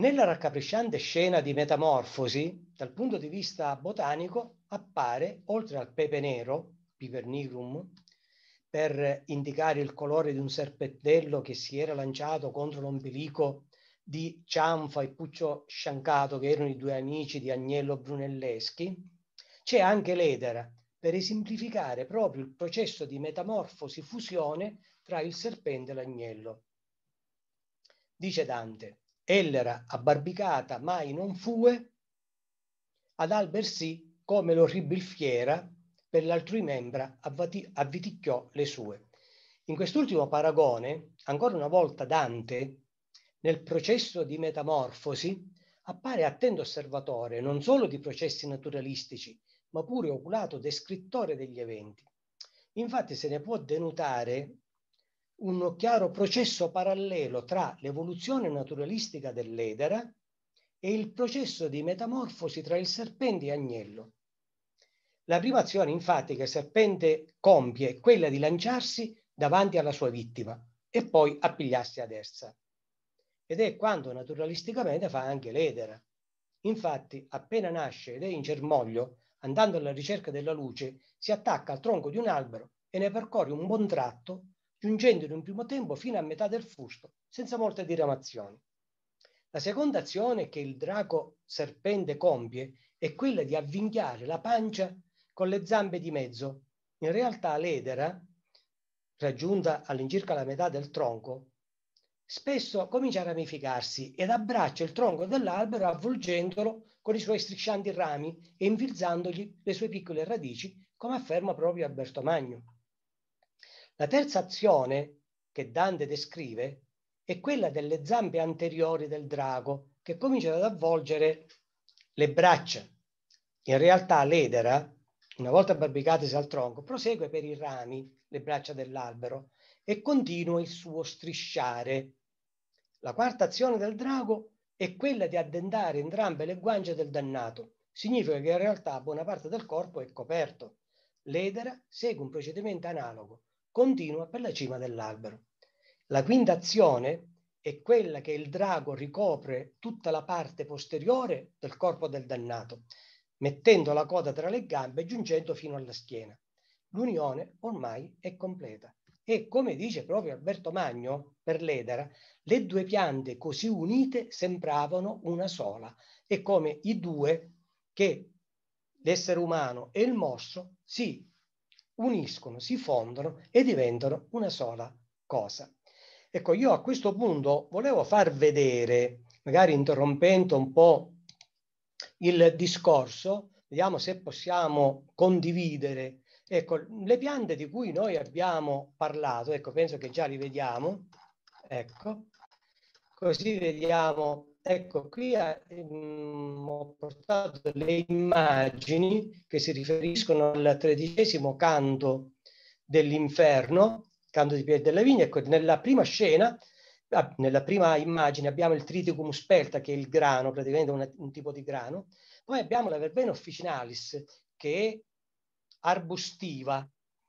Speaker 2: Nella raccapricciante scena di metamorfosi, dal punto di vista botanico, appare, oltre al pepe nero, pipernigrum, per indicare il colore di un serpentello che si era lanciato contro l'ombelico di Cianfa e Puccio Sciancato, che erano i due amici di Agnello Brunelleschi, c'è anche l'edera per esemplificare proprio il processo di metamorfosi-fusione tra il serpente e l'agnello. Dice Dante, Ellera abbarbicata mai non fue, ad sì come l'orribil fiera, per l'altrui membra avvati- avviticchiò le sue. In quest'ultimo paragone, ancora una volta Dante nel processo di metamorfosi appare attento osservatore non solo di processi naturalistici, ma pure oculato descrittore degli eventi. Infatti se ne può denotare un chiaro processo parallelo tra l'evoluzione naturalistica dell'edera e il processo di metamorfosi tra il serpente e agnello. La prima azione, infatti, che il serpente compie è quella di lanciarsi davanti alla sua vittima e poi appigliarsi ad essa ed è quando naturalisticamente fa anche l'edera. Infatti, appena nasce ed è in germoglio, andando alla ricerca della luce, si attacca al tronco di un albero e ne percorre un buon tratto, giungendo in un primo tempo fino a metà del fusto, senza molte diramazioni. La seconda azione che il drago serpente compie è quella di avvinghiare la pancia con le zampe di mezzo. In realtà l'edera, raggiunta all'incirca la metà del tronco, spesso comincia a ramificarsi ed abbraccia il tronco dell'albero avvolgendolo con i suoi striscianti rami e infilzandogli le sue piccole radici, come afferma proprio Alberto Magno. La terza azione che Dante descrive è quella delle zampe anteriori del drago che cominciano ad avvolgere le braccia. In realtà l'edera, una volta barbicatesi al tronco, prosegue per i rami, le braccia dell'albero, e continua il suo strisciare. La quarta azione del drago è quella di addentare entrambe le guance del dannato. Significa che in realtà buona parte del corpo è coperto. L'edera segue un procedimento analogo, continua per la cima dell'albero. La quinta azione è quella che il drago ricopre tutta la parte posteriore del corpo del dannato, mettendo la coda tra le gambe e giungendo fino alla schiena. L'unione ormai è completa. E come dice proprio Alberto Magno per l'edera, le due piante così unite sembravano una sola, e come i due che l'essere umano e il morso si uniscono, si fondono e diventano una sola cosa. Ecco, io a questo punto volevo far vedere, magari interrompendo un po' il discorso, vediamo se possiamo condividere Ecco, le piante di cui noi abbiamo parlato, ecco, penso che già li vediamo, ecco, così vediamo, ecco, qui ha, eh, mh, mm, ho portato le immagini che si riferiscono al tredicesimo canto dell'inferno, canto di Piede della Vigna, ecco, nella prima scena, ah, nella prima immagine abbiamo il triticum sperta, che è il grano, praticamente un, un tipo di grano, poi abbiamo la verbena officinalis, che arbustiva,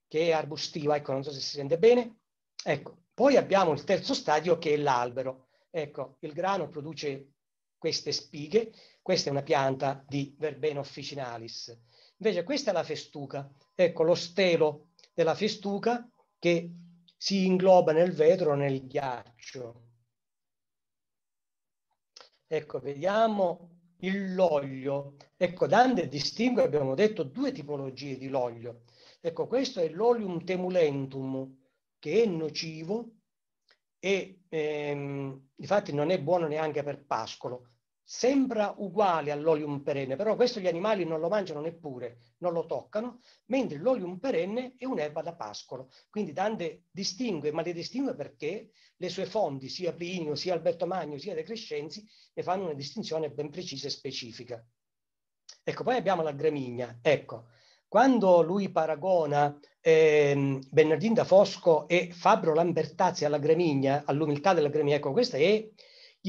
Speaker 2: che è arbustiva, ecco, non so se si sente bene. Ecco, poi abbiamo il terzo stadio che è l'albero. Ecco, il grano produce queste spighe, questa è una pianta di verbena officinalis. Invece questa è la festuca, ecco lo stelo della festuca che si ingloba nel vetro, nel ghiaccio. Ecco, vediamo l'olio. Ecco, Dante distingue, abbiamo detto, due tipologie di l'olio. Ecco, questo è l'olium temulentum, che è nocivo e ehm, infatti non è buono neanche per pascolo sembra uguale all'olium perenne, però questo gli animali non lo mangiano neppure, non lo toccano, mentre l'olium perenne è un'erba da pascolo. Quindi Dante distingue, ma le distingue perché le sue fonti, sia Plinio, sia Alberto Magno, sia De Crescenzi, ne fanno una distinzione ben precisa e specifica. Ecco, poi abbiamo la gramigna. Ecco, quando lui paragona eh, Bernardino da Fosco e Fabro Lambertazzi alla gramigna, all'umiltà della gramigna, ecco, questa è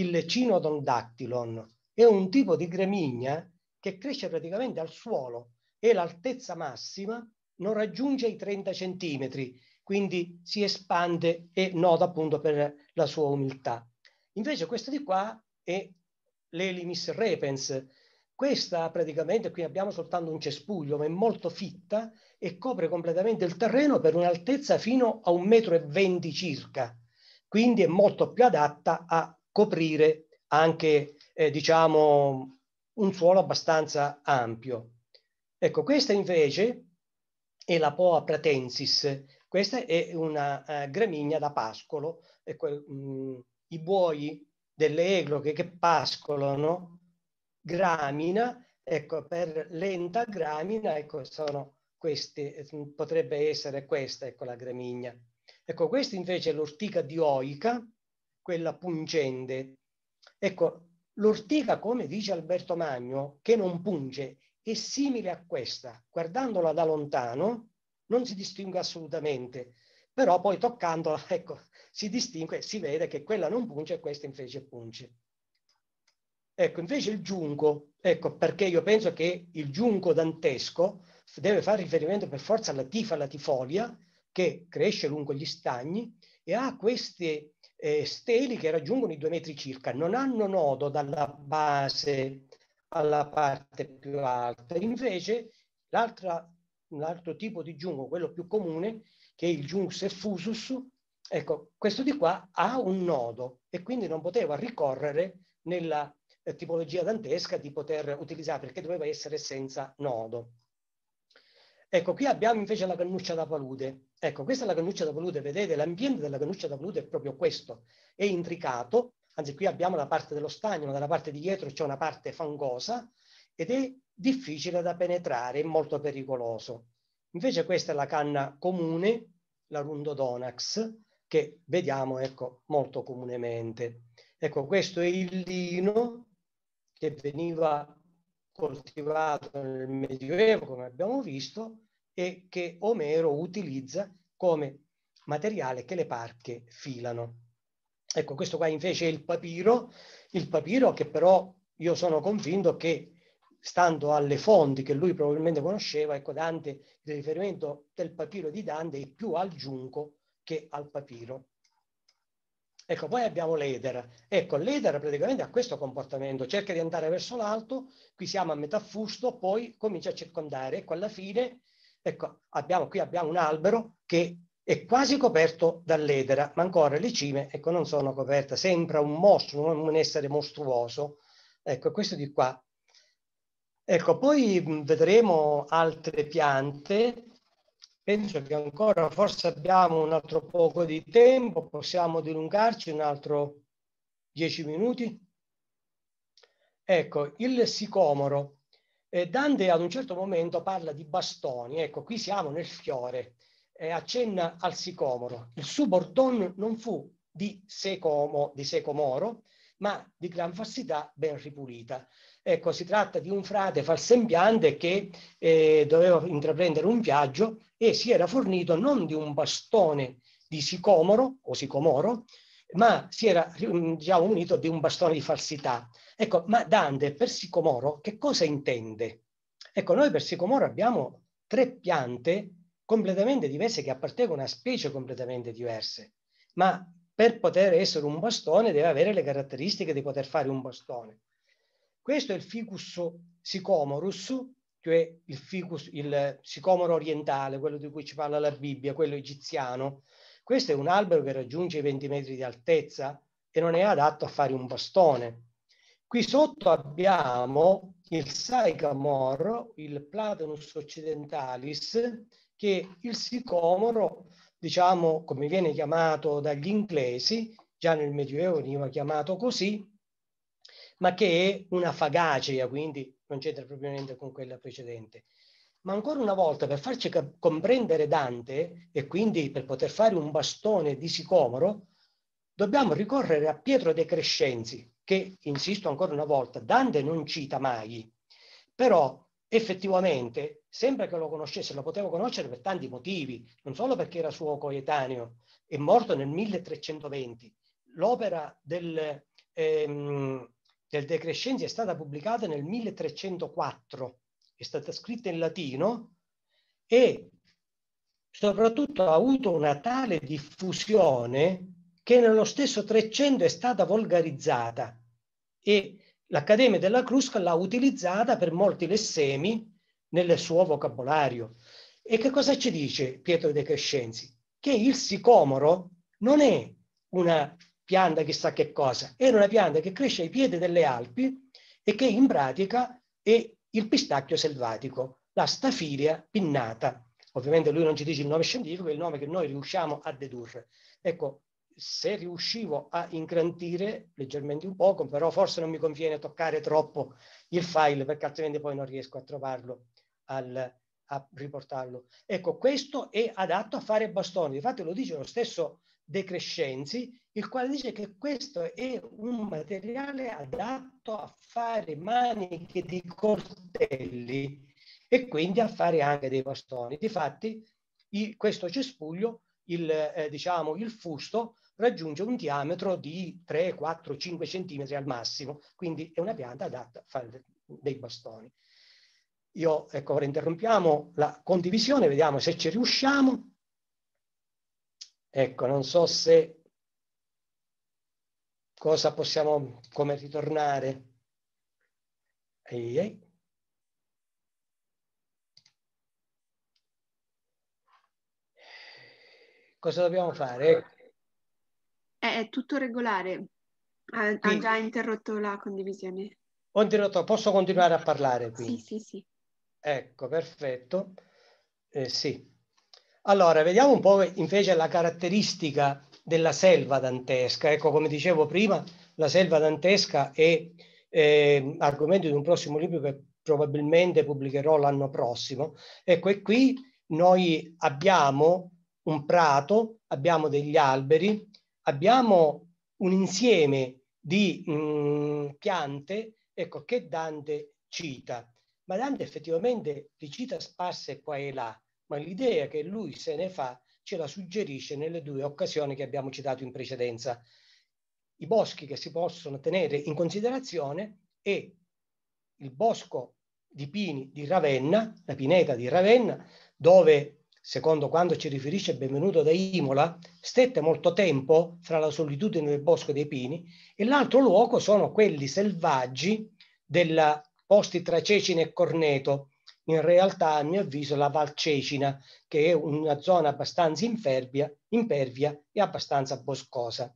Speaker 2: il Cinodon dactylon, è un tipo di gramigna che cresce praticamente al suolo e l'altezza massima non raggiunge i 30 centimetri, quindi si espande e nota appunto per la sua umiltà. Invece questa di qua è l'Elimis repens. Questa praticamente, qui abbiamo soltanto un cespuglio, ma è molto fitta e copre completamente il terreno per un'altezza fino a un metro e venti circa, quindi è molto più adatta a coprire anche, eh, diciamo, un suolo abbastanza ampio. Ecco, questa invece è la Poa pratensis, questa è una uh, gramigna da pascolo, ecco, mh, mm, i buoi delle egloche che pascolano gramina, ecco, per lenta gramina, ecco, sono queste, eh, potrebbe essere questa, ecco, la gramigna. Ecco, questa invece è l'ortica dioica, quella pungente. Ecco, l'ortica, come dice Alberto Magno, che non punge, è simile a questa. Guardandola da lontano non si distingue assolutamente, però poi toccandola, ecco, si distingue, si vede che quella non punge e questa invece punge. Ecco, invece il giunco, ecco, perché io penso che il giunco dantesco deve fare riferimento per forza alla tifa latifolia, che cresce lungo gli stagni e ha queste eh, steli che raggiungono i due metri circa, non hanno nodo dalla base alla parte più alta. Invece l'altro tipo di giungo, quello più comune, che è il giungus effusus, ecco, questo di qua ha un nodo e quindi non poteva ricorrere nella eh, tipologia dantesca di poter utilizzare perché doveva essere senza nodo. Ecco, qui abbiamo invece la cannuccia da palude. Ecco, questa è la cannuccia da palude, vedete, l'ambiente della cannuccia da palude è proprio questo, è intricato, anzi qui abbiamo la parte dello stagno, ma dalla parte di dietro c'è una parte fangosa ed è difficile da penetrare, è molto pericoloso. Invece questa è la canna comune, la Rundodonax, che vediamo ecco, molto comunemente. Ecco, questo è il lino che veniva coltivato nel Medioevo, come abbiamo visto, e che Omero utilizza come materiale che le parche filano. Ecco, questo qua invece è il papiro, il papiro che però io sono convinto che, stando alle fonti che lui probabilmente conosceva, ecco Dante, il riferimento del papiro di Dante è più al giunco che al papiro Ecco, poi abbiamo l'eder. Ecco, l'eder praticamente ha questo comportamento, cerca di andare verso l'alto, qui siamo a metà fusto, poi comincia a circondare. Ecco, alla fine, ecco, abbiamo, qui abbiamo un albero che è quasi coperto dall'edera, ma ancora le cime, ecco, non sono coperte, sembra un mostro, un essere mostruoso. Ecco, questo di qua. Ecco, poi vedremo altre piante, penso che ancora forse abbiamo un altro poco di tempo, possiamo dilungarci un altro dieci minuti. Ecco, il sicomoro. Eh, Dante ad un certo momento parla di bastoni, ecco, qui siamo nel fiore, eh, accenna al sicomoro. Il subordon non fu di secomo, di secomoro, ma di gran falsità ben ripulita. Ecco, si tratta di un frate falsembiante che eh, doveva intraprendere un viaggio e si era fornito non di un bastone di sicomoro o sicomoro, ma si era diciamo, mm, munito di un bastone di falsità. Ecco, ma Dante per sicomoro che cosa intende? Ecco, noi per sicomoro abbiamo tre piante completamente diverse che appartengono a specie completamente diverse, ma per poter essere un bastone deve avere le caratteristiche di poter fare un bastone. Questo è il ficus sicomorus che il ficus, il sicomoro orientale, quello di cui ci parla la Bibbia, quello egiziano, questo è un albero che raggiunge i 20 metri di altezza e non è adatto a fare un bastone. Qui sotto abbiamo il saicamorro, il Platanus occidentalis, che il sicomoro, diciamo, come viene chiamato dagli inglesi, già nel Medioevo veniva chiamato così, ma che è una fagacea, quindi non c'entra proprio niente con quella precedente. Ma ancora una volta, per farci comprendere Dante e quindi per poter fare un bastone di sicomoro, dobbiamo ricorrere a Pietro De Crescenzi, che, insisto ancora una volta, Dante non cita mai, però effettivamente sembra che lo conoscesse, lo potevo conoscere per tanti motivi, non solo perché era suo coetaneo, è morto nel 1320. L'opera del, ehm, del De Crescenzi è stata pubblicata nel 1304, è stata scritta in latino e soprattutto ha avuto una tale diffusione che nello stesso 300 è stata volgarizzata e l'Accademia della Crusca l'ha utilizzata per molti lessemi nel suo vocabolario. E che cosa ci dice Pietro De Crescenzi? Che il sicomoro non è una pianta chissà che cosa, era una pianta che cresce ai piedi delle Alpi e che in pratica è il pistacchio selvatico, la stafilia pinnata. Ovviamente lui non ci dice il nome scientifico, è il nome che noi riusciamo a dedurre. Ecco, se riuscivo a ingrandire leggermente un poco, però forse non mi conviene toccare troppo il file perché altrimenti poi non riesco a trovarlo, al, a riportarlo. Ecco, questo è adatto a fare bastoni. Infatti lo dice lo stesso De Crescenzi, il quale dice che questo è un materiale adatto a fare maniche di coltelli e quindi a fare anche dei bastoni. Difatti, i, questo cespuglio, il, eh, diciamo, il fusto, raggiunge un diametro di 3, 4, 5 centimetri al massimo, quindi è una pianta adatta a fare dei bastoni. Io, ecco, ora interrompiamo la condivisione, vediamo se ci riusciamo. Ecco, non so se cosa possiamo, come ritornare. Ehi, ehi. Cosa dobbiamo fare?
Speaker 3: Eh. È tutto regolare. Ha, sì. ha già interrotto la condivisione.
Speaker 2: Ho interrotto, posso continuare a parlare qui? Sì, sì, sì. Ecco, perfetto. Eh, sì. Allora, vediamo un po' invece la caratteristica della selva dantesca. Ecco, come dicevo prima, la selva dantesca è eh, argomento di un prossimo libro che probabilmente pubblicherò l'anno prossimo. Ecco, e qui noi abbiamo un prato, abbiamo degli alberi, abbiamo un insieme di mh, mm, piante, ecco, che Dante cita. Ma Dante effettivamente li cita sparse qua e là ma l'idea che lui se ne fa ce la suggerisce nelle due occasioni che abbiamo citato in precedenza. I boschi che si possono tenere in considerazione e il bosco di pini di Ravenna, la pineta di Ravenna, dove, secondo quando ci riferisce Benvenuto da Imola, stette molto tempo fra la solitudine del bosco dei pini, e l'altro luogo sono quelli selvaggi della posti tra Cecine e Corneto, in realtà a mio avviso la Val Cecina, che è una zona abbastanza impervia, impervia e abbastanza boscosa.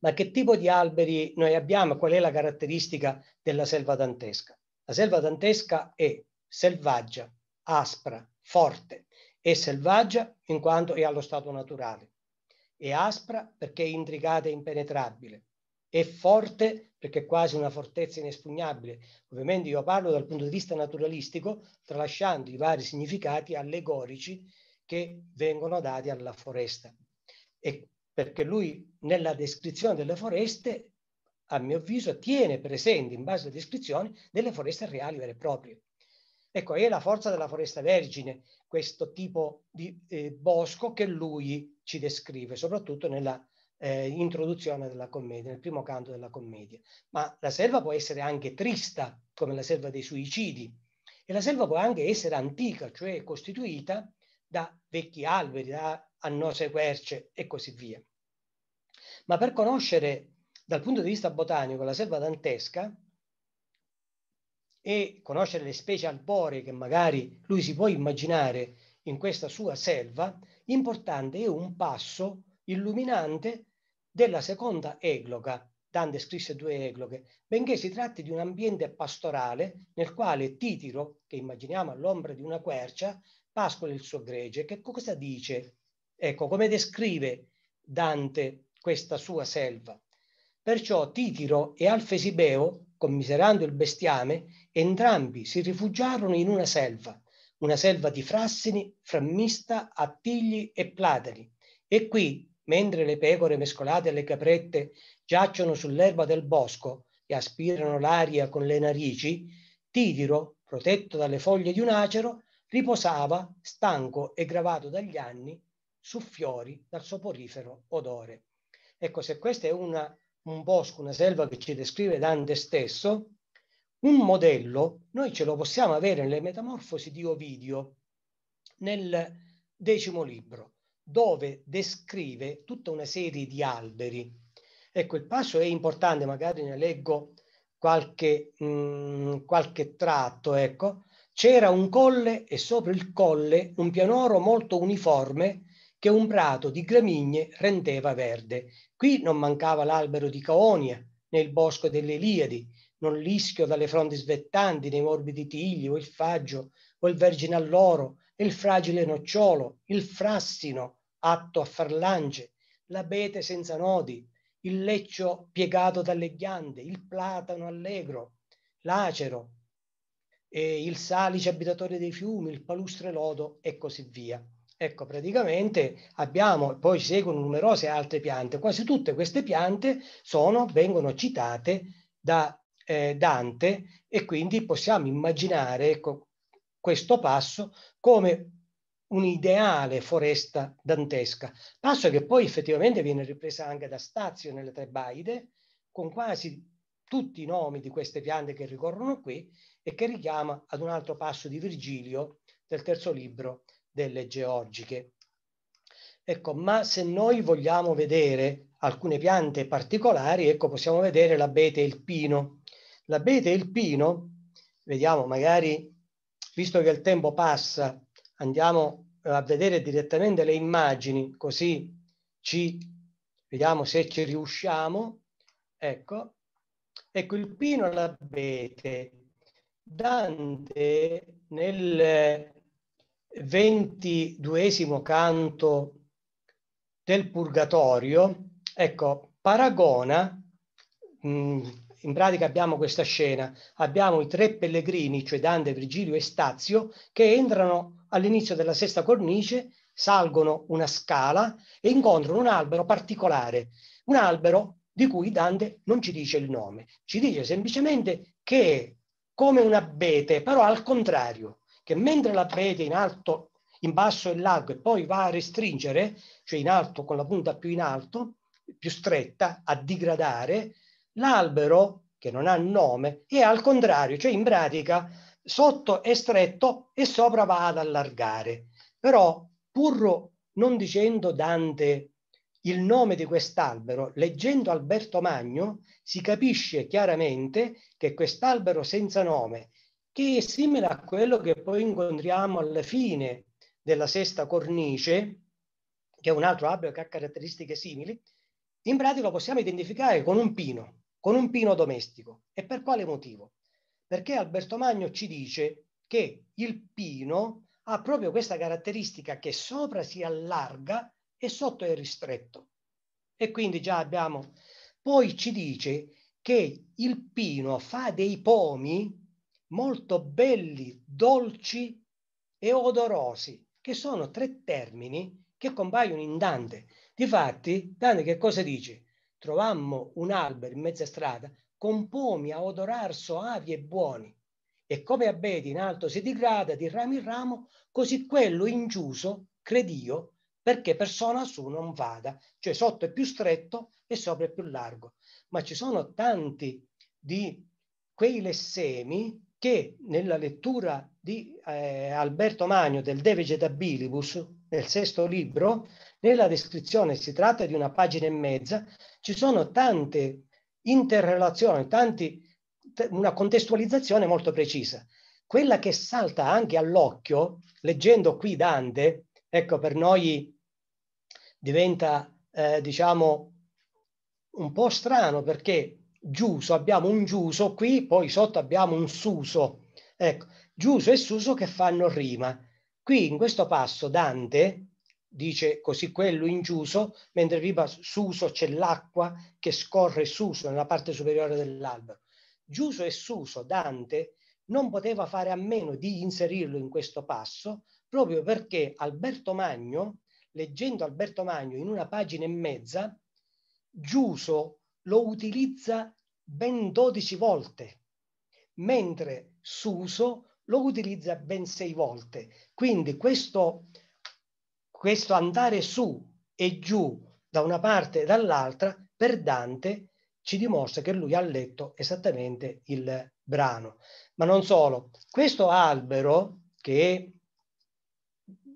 Speaker 2: Ma che tipo di alberi noi abbiamo? Qual è la caratteristica della selva dantesca? La selva dantesca è selvaggia, aspra, forte. È selvaggia in quanto è allo stato naturale. È aspra perché è intricata e impenetrabile è forte perché è quasi una fortezza inespugnabile. Ovviamente io parlo dal punto di vista naturalistico, tralasciando i vari significati allegorici che vengono dati alla foresta. E perché lui nella descrizione delle foreste, a mio avviso, tiene presente in base alle descrizioni delle foreste reali vere e proprie. Ecco, è la forza della foresta vergine, questo tipo di eh, bosco che lui ci descrive, soprattutto nella eh, introduzione della commedia, nel primo canto della commedia. Ma la selva può essere anche trista, come la selva dei suicidi, e la selva può anche essere antica, cioè costituita da vecchi alberi, da annose querce e così via. Ma per conoscere dal punto di vista botanico la selva dantesca e conoscere le specie arboree che magari lui si può immaginare in questa sua selva, importante è un passo illuminante della seconda egloga. Dante scrisse due egloghe, benché si tratti di un ambiente pastorale nel quale Titiro, che immaginiamo all'ombra di una quercia, pascola il suo gregge. Che cosa dice? Ecco, come descrive Dante questa sua selva. Perciò Titiro e Alfesibeo, commiserando il bestiame, entrambi si rifugiarono in una selva, una selva di frassini, frammista, attigli e platani. E qui mentre le pecore mescolate alle caprette giacciono sull'erba del bosco e aspirano l'aria con le narici, Tidiro, protetto dalle foglie di un acero, riposava, stanco e gravato dagli anni, su fiori dal soporifero odore. Ecco, se questo è una, un bosco, una selva che ci descrive Dante stesso, un modello noi ce lo possiamo avere nelle metamorfosi di Ovidio nel decimo libro dove descrive tutta una serie di alberi. Ecco, il passo è importante, magari ne leggo qualche, mh, mm, qualche tratto, ecco. C'era un colle e sopra il colle un pianoro molto uniforme che un prato di gramigne rendeva verde. Qui non mancava l'albero di Caonia, nel bosco delle Eliadi, non l'ischio dalle fronde svettanti nei morbidi tigli o il faggio o il vergine all'oro, il fragile nocciolo, il frassino atto a far farlange, l'abete senza nodi, il leccio piegato dalle ghiande, il platano allegro, l'acero, il salice abitatore dei fiumi, il palustre lodo e così via. Ecco, praticamente abbiamo, poi ci seguono numerose altre piante, quasi tutte queste piante sono, vengono citate da eh, Dante e quindi possiamo immaginare, ecco, questo passo come un'ideale foresta dantesca, passo che poi effettivamente viene ripresa anche da Stazio nelle Trebaide, con quasi tutti i nomi di queste piante che ricorrono qui e che richiama ad un altro passo di Virgilio del terzo libro delle Georgiche. Ecco, ma se noi vogliamo vedere alcune piante particolari, ecco, possiamo vedere l'abete e il pino. L'abete e il pino, vediamo magari Visto che il tempo passa, andiamo a vedere direttamente le immagini, così ci vediamo se ci riusciamo. Ecco, ecco il pino all'abete. Dante nel ventiduesimo canto del Purgatorio, ecco, paragona mh, mm, in pratica abbiamo questa scena, abbiamo i tre pellegrini, cioè Dante, Virgilio e Stazio, che entrano all'inizio della sesta cornice, salgono una scala e incontrano un albero particolare, un albero di cui Dante non ci dice il nome, ci dice semplicemente che è come un abete, però al contrario, che mentre l'abete in alto, in basso è largo e poi va a restringere, cioè in alto con la punta più in alto, più stretta, a digradare, l'albero, che non ha nome, è al contrario, cioè in pratica sotto è stretto e sopra va ad allargare. Però pur non dicendo Dante il nome di quest'albero, leggendo Alberto Magno, si capisce chiaramente che quest'albero senza nome, che è simile a quello che poi incontriamo alla fine della sesta cornice, che è un altro albero che ha caratteristiche simili, in pratica possiamo identificare con un pino con un pino domestico. E per quale motivo? Perché Alberto Magno ci dice che il pino ha proprio questa caratteristica che sopra si allarga e sotto è ristretto. E quindi già abbiamo... Poi ci dice che il pino fa dei pomi molto belli, dolci e odorosi, che sono tre termini che compaiono in Dante. Difatti, Dante che cosa dice? trovammo un albero in mezza strada con pomi a odorar soavi e buoni e come abeti in alto si digrada di ramo in ramo così quello ingiuso credio perché persona su non vada cioè sotto è più stretto e sopra è più largo ma ci sono tanti di quei lessemi che nella lettura di eh, Alberto Magno del De Vegetabilibus, nel sesto libro, nella descrizione si tratta di una pagina e mezza, ci sono tante interrelazioni, tanti, una contestualizzazione molto precisa. Quella che salta anche all'occhio, leggendo qui Dante, ecco per noi diventa eh, diciamo un po' strano perché Giuso, abbiamo un Giuso qui, poi sotto abbiamo un Suso. Ecco, Giuso e Suso che fanno rima. Qui in questo passo Dante dice così quello in giuso, mentre prima suso c'è l'acqua che scorre suso nella parte superiore dell'albero. Giuso e suso, Dante non poteva fare a meno di inserirlo in questo passo proprio perché Alberto Magno, leggendo Alberto Magno in una pagina e mezza, Giuso lo utilizza ben 12 volte, mentre Suso lo utilizza ben 6 volte. Quindi questo questo andare su e giù da una parte e dall'altra per Dante ci dimostra che lui ha letto esattamente il brano. Ma non solo, questo albero che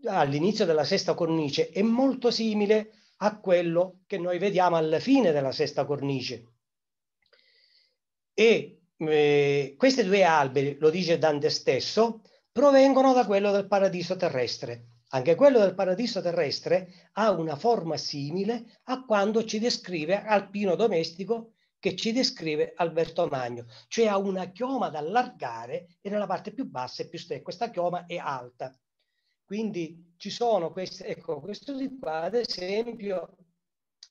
Speaker 2: all'inizio della sesta cornice è molto simile a quello che noi vediamo alla fine della sesta cornice. E eh, questi due alberi, lo dice Dante stesso, provengono da quello del paradiso terrestre. Anche quello del paradiso terrestre ha una forma simile a quando ci descrive Alpino Domestico che ci descrive Alberto Magno, cioè ha una chioma da allargare e nella parte più bassa e più stretta, questa chioma è alta. Quindi ci sono queste, ecco, questo di qua ad esempio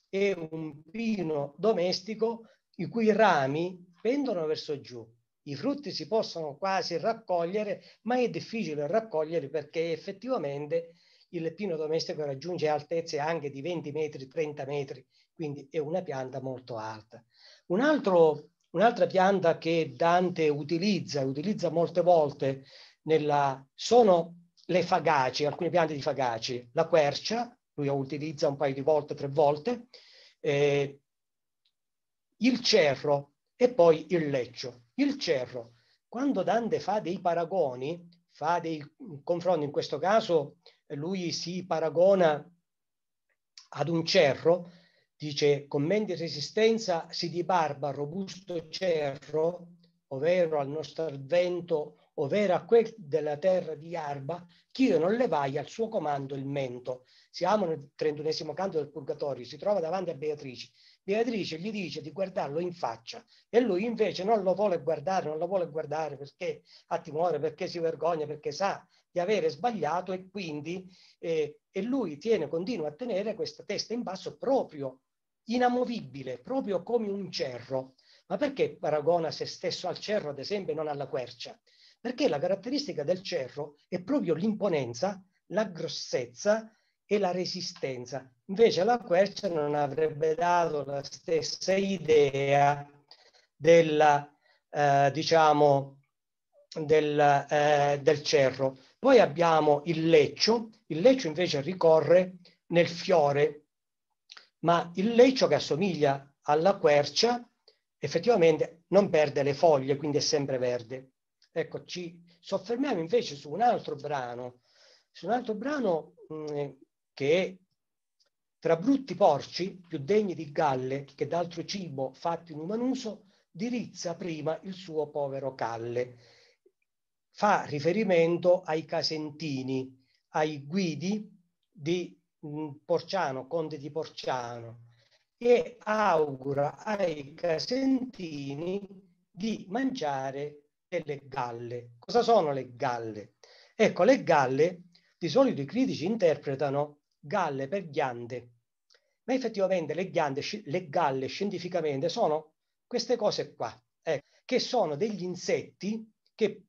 Speaker 2: è un pino domestico i cui rami pendono verso giù, i frutti si possono quasi raccogliere, ma è difficile raccoglierli perché effettivamente il pino domestico raggiunge altezze anche di 20 metri, 30 metri, quindi è una pianta molto alta. Un altro, un'altra pianta che Dante utilizza, utilizza molte volte, nella, sono le fagaci, alcune piante di fagaci, la quercia, lui la utilizza un paio di volte, tre volte, eh, il cerro e poi il leccio. Il cerro, quando Dante fa dei paragoni, fa dei confronti, in questo caso lui si paragona ad un cerro, dice con mente resistenza si di barba robusto cerro, ovvero al nostro vento, ovvero a quel della terra di Arba, che io non levai al suo comando il mento. Siamo nel trentunesimo canto del Purgatorio, si trova davanti a Beatrice. Beatrice gli dice di guardarlo in faccia e lui invece non lo vuole guardare, non lo vuole guardare perché ha timore, perché si vergogna, perché sa di avere sbagliato e quindi eh, e lui tiene, continua a tenere questa testa in basso proprio inamovibile, proprio come un cerro. Ma perché paragona se stesso al cerro, ad esempio, e non alla quercia? Perché la caratteristica del cerro è proprio l'imponenza, la grossezza, e la resistenza. Invece la quercia non avrebbe dato la stessa idea della, eh, diciamo, del, eh, del cerro. Poi abbiamo il leccio, il leccio invece ricorre nel fiore, ma il leccio che assomiglia alla quercia effettivamente non perde le foglie, quindi è sempre verde. Ecco, ci soffermiamo invece su un altro brano, su un altro brano mh, mm, che tra brutti porci, più degni di galle che d'altro cibo fatto in uso, dirizza prima il suo povero calle. Fa riferimento ai casentini, ai guidi di mm, Porciano, conte di Porciano, e augura ai casentini di mangiare delle galle. Cosa sono le galle? Ecco, le galle di solito i critici interpretano galle per ghiande. Ma effettivamente le ghiande, le galle scientificamente sono queste cose qua, eh, che sono degli insetti che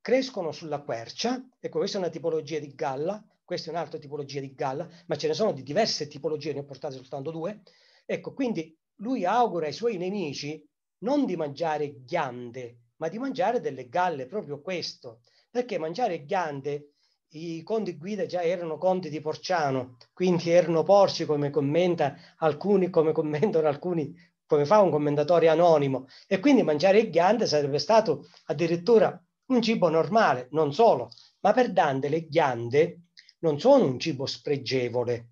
Speaker 2: crescono sulla quercia, ecco questa è una tipologia di galla, questa è un'altra tipologia di galla, ma ce ne sono di diverse tipologie, ne ho portate soltanto due. Ecco, quindi lui augura ai suoi nemici non di mangiare ghiande, ma di mangiare delle galle, proprio questo, perché mangiare ghiande i conti guida già erano conti di Porciano, quindi erano porci come commenta alcuni, come commentano alcuni, come fa un commentatore anonimo. E quindi mangiare il ghiande sarebbe stato addirittura un cibo normale, non solo, ma per Dante le ghiande non sono un cibo spregevole,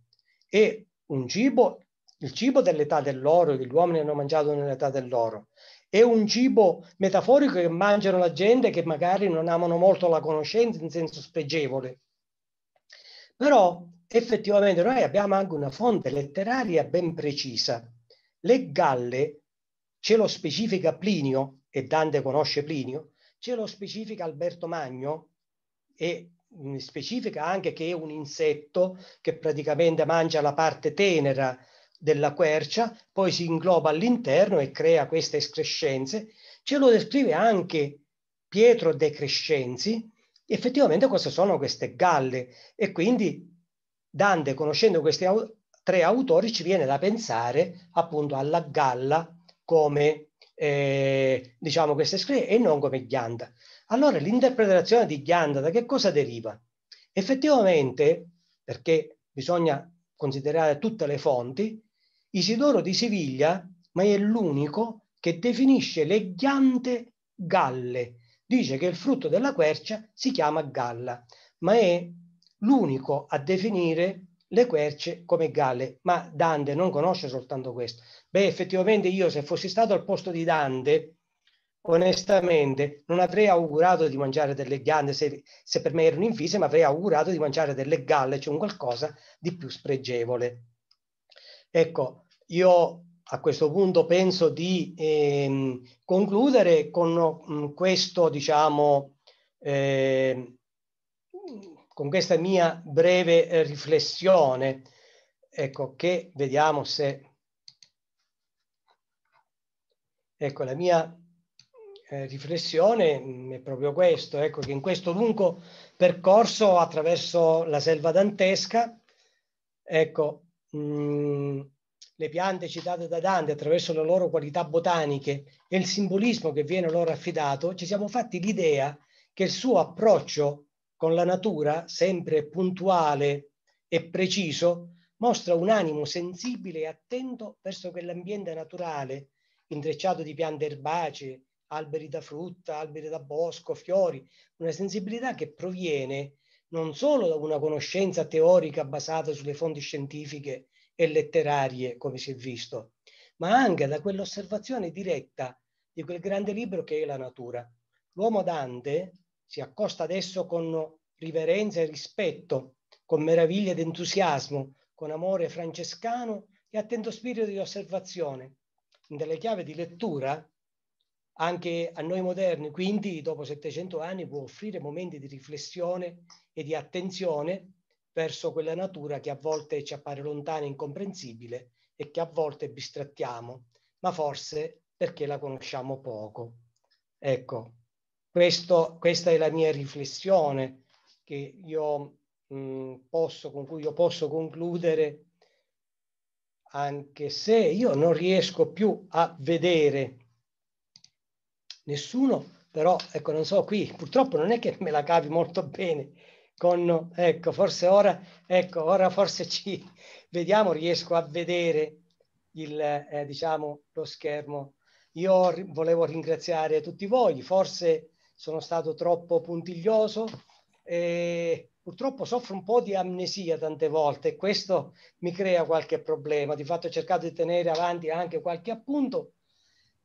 Speaker 2: è un cibo, il cibo dell'età dell'oro, che gli uomini hanno mangiato nell'età dell'oro, è un cibo metaforico che mangiano la gente che magari non amano molto la conoscenza in senso spregevole. Però effettivamente noi abbiamo anche una fonte letteraria ben precisa. Le Galle, ce lo specifica Plinio, e Dante conosce Plinio, ce lo specifica Alberto Magno e specifica anche che è un insetto che praticamente mangia la parte tenera della quercia, poi si ingloba all'interno e crea queste escrescenze, ce lo descrive anche Pietro De Crescenzi, effettivamente queste sono queste galle e quindi Dante, conoscendo questi au- tre autori, ci viene da pensare appunto alla galla come, eh, diciamo, queste scrive e non come ghianda. Allora l'interpretazione di ghianda da che cosa deriva? Effettivamente, perché bisogna considerare tutte le fonti, Isidoro di Siviglia, ma è l'unico che definisce le ghiante galle. Dice che il frutto della quercia si chiama galla, ma è l'unico a definire le querce come galle. Ma Dante non conosce soltanto questo. Beh, effettivamente io se fossi stato al posto di Dante, onestamente non avrei augurato di mangiare delle ghiande se, se per me erano infise, ma avrei augurato di mangiare delle galle, cioè un qualcosa di più spregevole. Ecco, io a questo punto penso di ehm, concludere con mh, mm, questo, diciamo, eh, con questa mia breve eh, riflessione, ecco, che vediamo se... Ecco, la mia eh, riflessione mh, mm, è proprio questo, ecco, che in questo lungo percorso attraverso la selva dantesca, ecco, Mm. le piante citate da Dante attraverso le loro qualità botaniche e il simbolismo che viene loro affidato, ci siamo fatti l'idea che il suo approccio con la natura, sempre puntuale e preciso, mostra un animo sensibile e attento verso quell'ambiente naturale, intrecciato di piante erbacee, alberi da frutta, alberi da bosco, fiori, una sensibilità che proviene non solo da una conoscenza teorica basata sulle fonti scientifiche e letterarie, come si è visto, ma anche da quell'osservazione diretta di quel grande libro che è la natura. L'uomo Dante si accosta adesso con riverenza e rispetto, con meraviglia ed entusiasmo, con amore francescano e attento spirito di osservazione. delle chiavi di lettura anche a noi moderni, quindi dopo 700 anni può offrire momenti di riflessione e di attenzione verso quella natura che a volte ci appare lontana e incomprensibile e che a volte bistrattiamo, ma forse perché la conosciamo poco. Ecco, questo, questa è la mia riflessione che io, mh, mm, posso, con cui io posso concludere, anche se io non riesco più a vedere nessuno, però ecco, non so, qui purtroppo non è che me la capi molto bene. Con, ecco, forse ora, ecco, ora forse ci vediamo, riesco a vedere il, eh, diciamo, lo schermo. Io volevo ringraziare tutti voi, forse sono stato troppo puntiglioso e purtroppo soffro un po' di amnesia tante volte e questo mi crea qualche problema. Di fatto ho cercato di tenere avanti anche qualche appunto,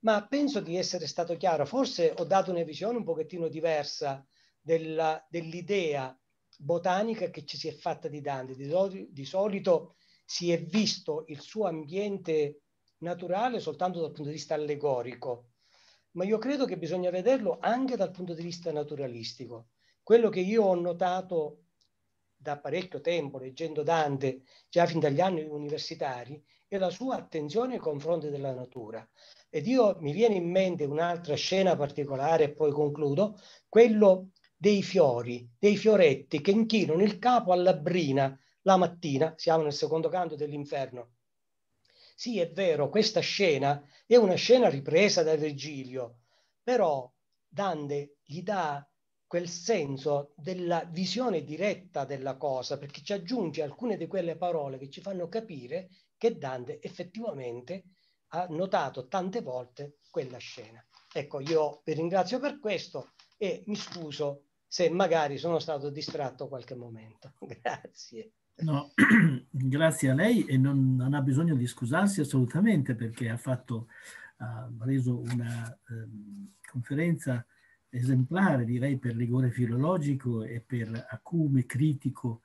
Speaker 2: ma penso di essere stato chiaro. Forse ho dato una visione un pochettino diversa della, dell'idea botanica che ci si è fatta di Dante. Di, di, solito si è visto il suo ambiente naturale soltanto dal punto di vista allegorico, ma io credo che bisogna vederlo anche dal punto di vista naturalistico. Quello che io ho notato da parecchio tempo, leggendo Dante già fin dagli anni universitari, è la sua attenzione ai confronti della natura. Ed io mi viene in mente un'altra scena particolare e poi concludo, quello dei fiori, dei fioretti che inchinano il capo alla brina la mattina, siamo nel secondo canto dell'inferno. Sì, è vero, questa scena è una scena ripresa da Virgilio, però Dante gli dà quel senso della visione diretta della cosa, perché ci aggiunge alcune di quelle parole che ci fanno capire che Dante effettivamente ha notato tante volte quella scena. Ecco, io vi ringrazio per questo e mi scuso se magari sono stato distratto qualche momento. Grazie.
Speaker 1: No, grazie a lei e non, non, ha bisogno di scusarsi assolutamente perché ha fatto, ha reso una eh, conferenza esemplare direi per rigore filologico e per acume critico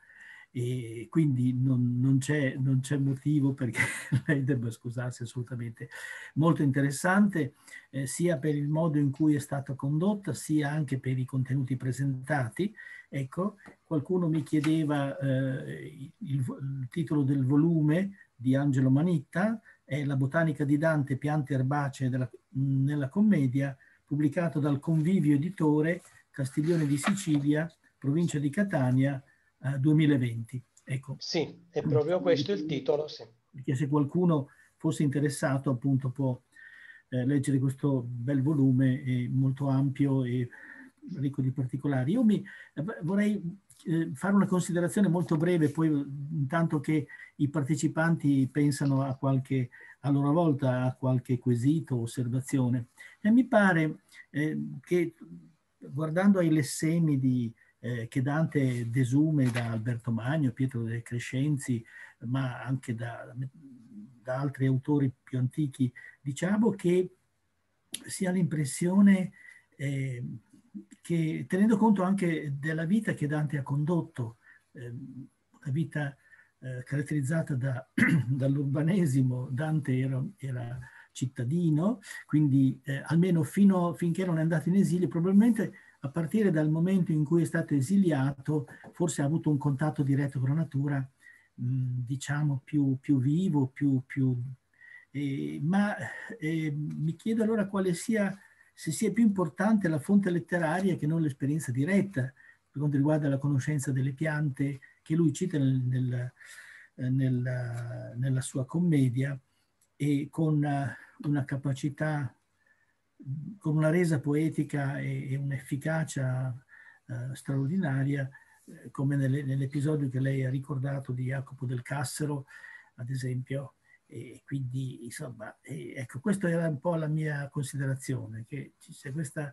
Speaker 1: e quindi non, non c'è, motivo perché lei debba scusarsi assolutamente. Molto interessante eh, sia per il modo in cui è stata condotta sia anche per i contenuti presentati. Ecco, qualcuno mi chiedeva eh, il, il titolo del volume di Angelo Manitta, è La botanica di Dante, piante erbacee della, nella commedia, pubblicato dal Convivio Editore Castiglione di Sicilia, provincia di Catania, 2020. Eh, ecco. Sì, è proprio questo il titolo, sì. Perché se qualcuno fosse interessato appunto può eh, leggere questo bel volume eh, molto ampio e ricco di particolari. Io mi, eh, vorrei eh, fare una considerazione molto breve, poi intanto che i partecipanti pensano a qualche a loro volta a qualche quesito osservazione. E mi pare eh, che guardando ai lessemi di eh, che Dante desume da Alberto Magno, Pietro De Crescenzi, ma anche da, da altri autori più antichi, diciamo che si ha l'impressione eh, che, tenendo conto anche della vita che Dante ha condotto, eh, una vita eh, caratterizzata da, dall'urbanesimo, Dante era, era, cittadino, quindi eh, almeno fino, finché non è andato in esilio, probabilmente a partire dal momento in cui è stato esiliato, forse ha avuto un contatto diretto con la natura, mm, diciamo, più, più, vivo, più... più eh, ma eh, mi chiedo allora quale sia, se sia più importante la fonte letteraria che non l'esperienza diretta per quanto riguarda la conoscenza delle piante che lui cita nel, nel, eh, nel, eh, nella sua commedia e con eh, una capacità con una resa poetica e, e un'efficacia eh, straordinaria, eh, come nelle, nell'episodio che lei ha ricordato di Jacopo del Cassero, ad esempio. E quindi, insomma, e, ecco, questa era un po' la mia considerazione, che c'è questa,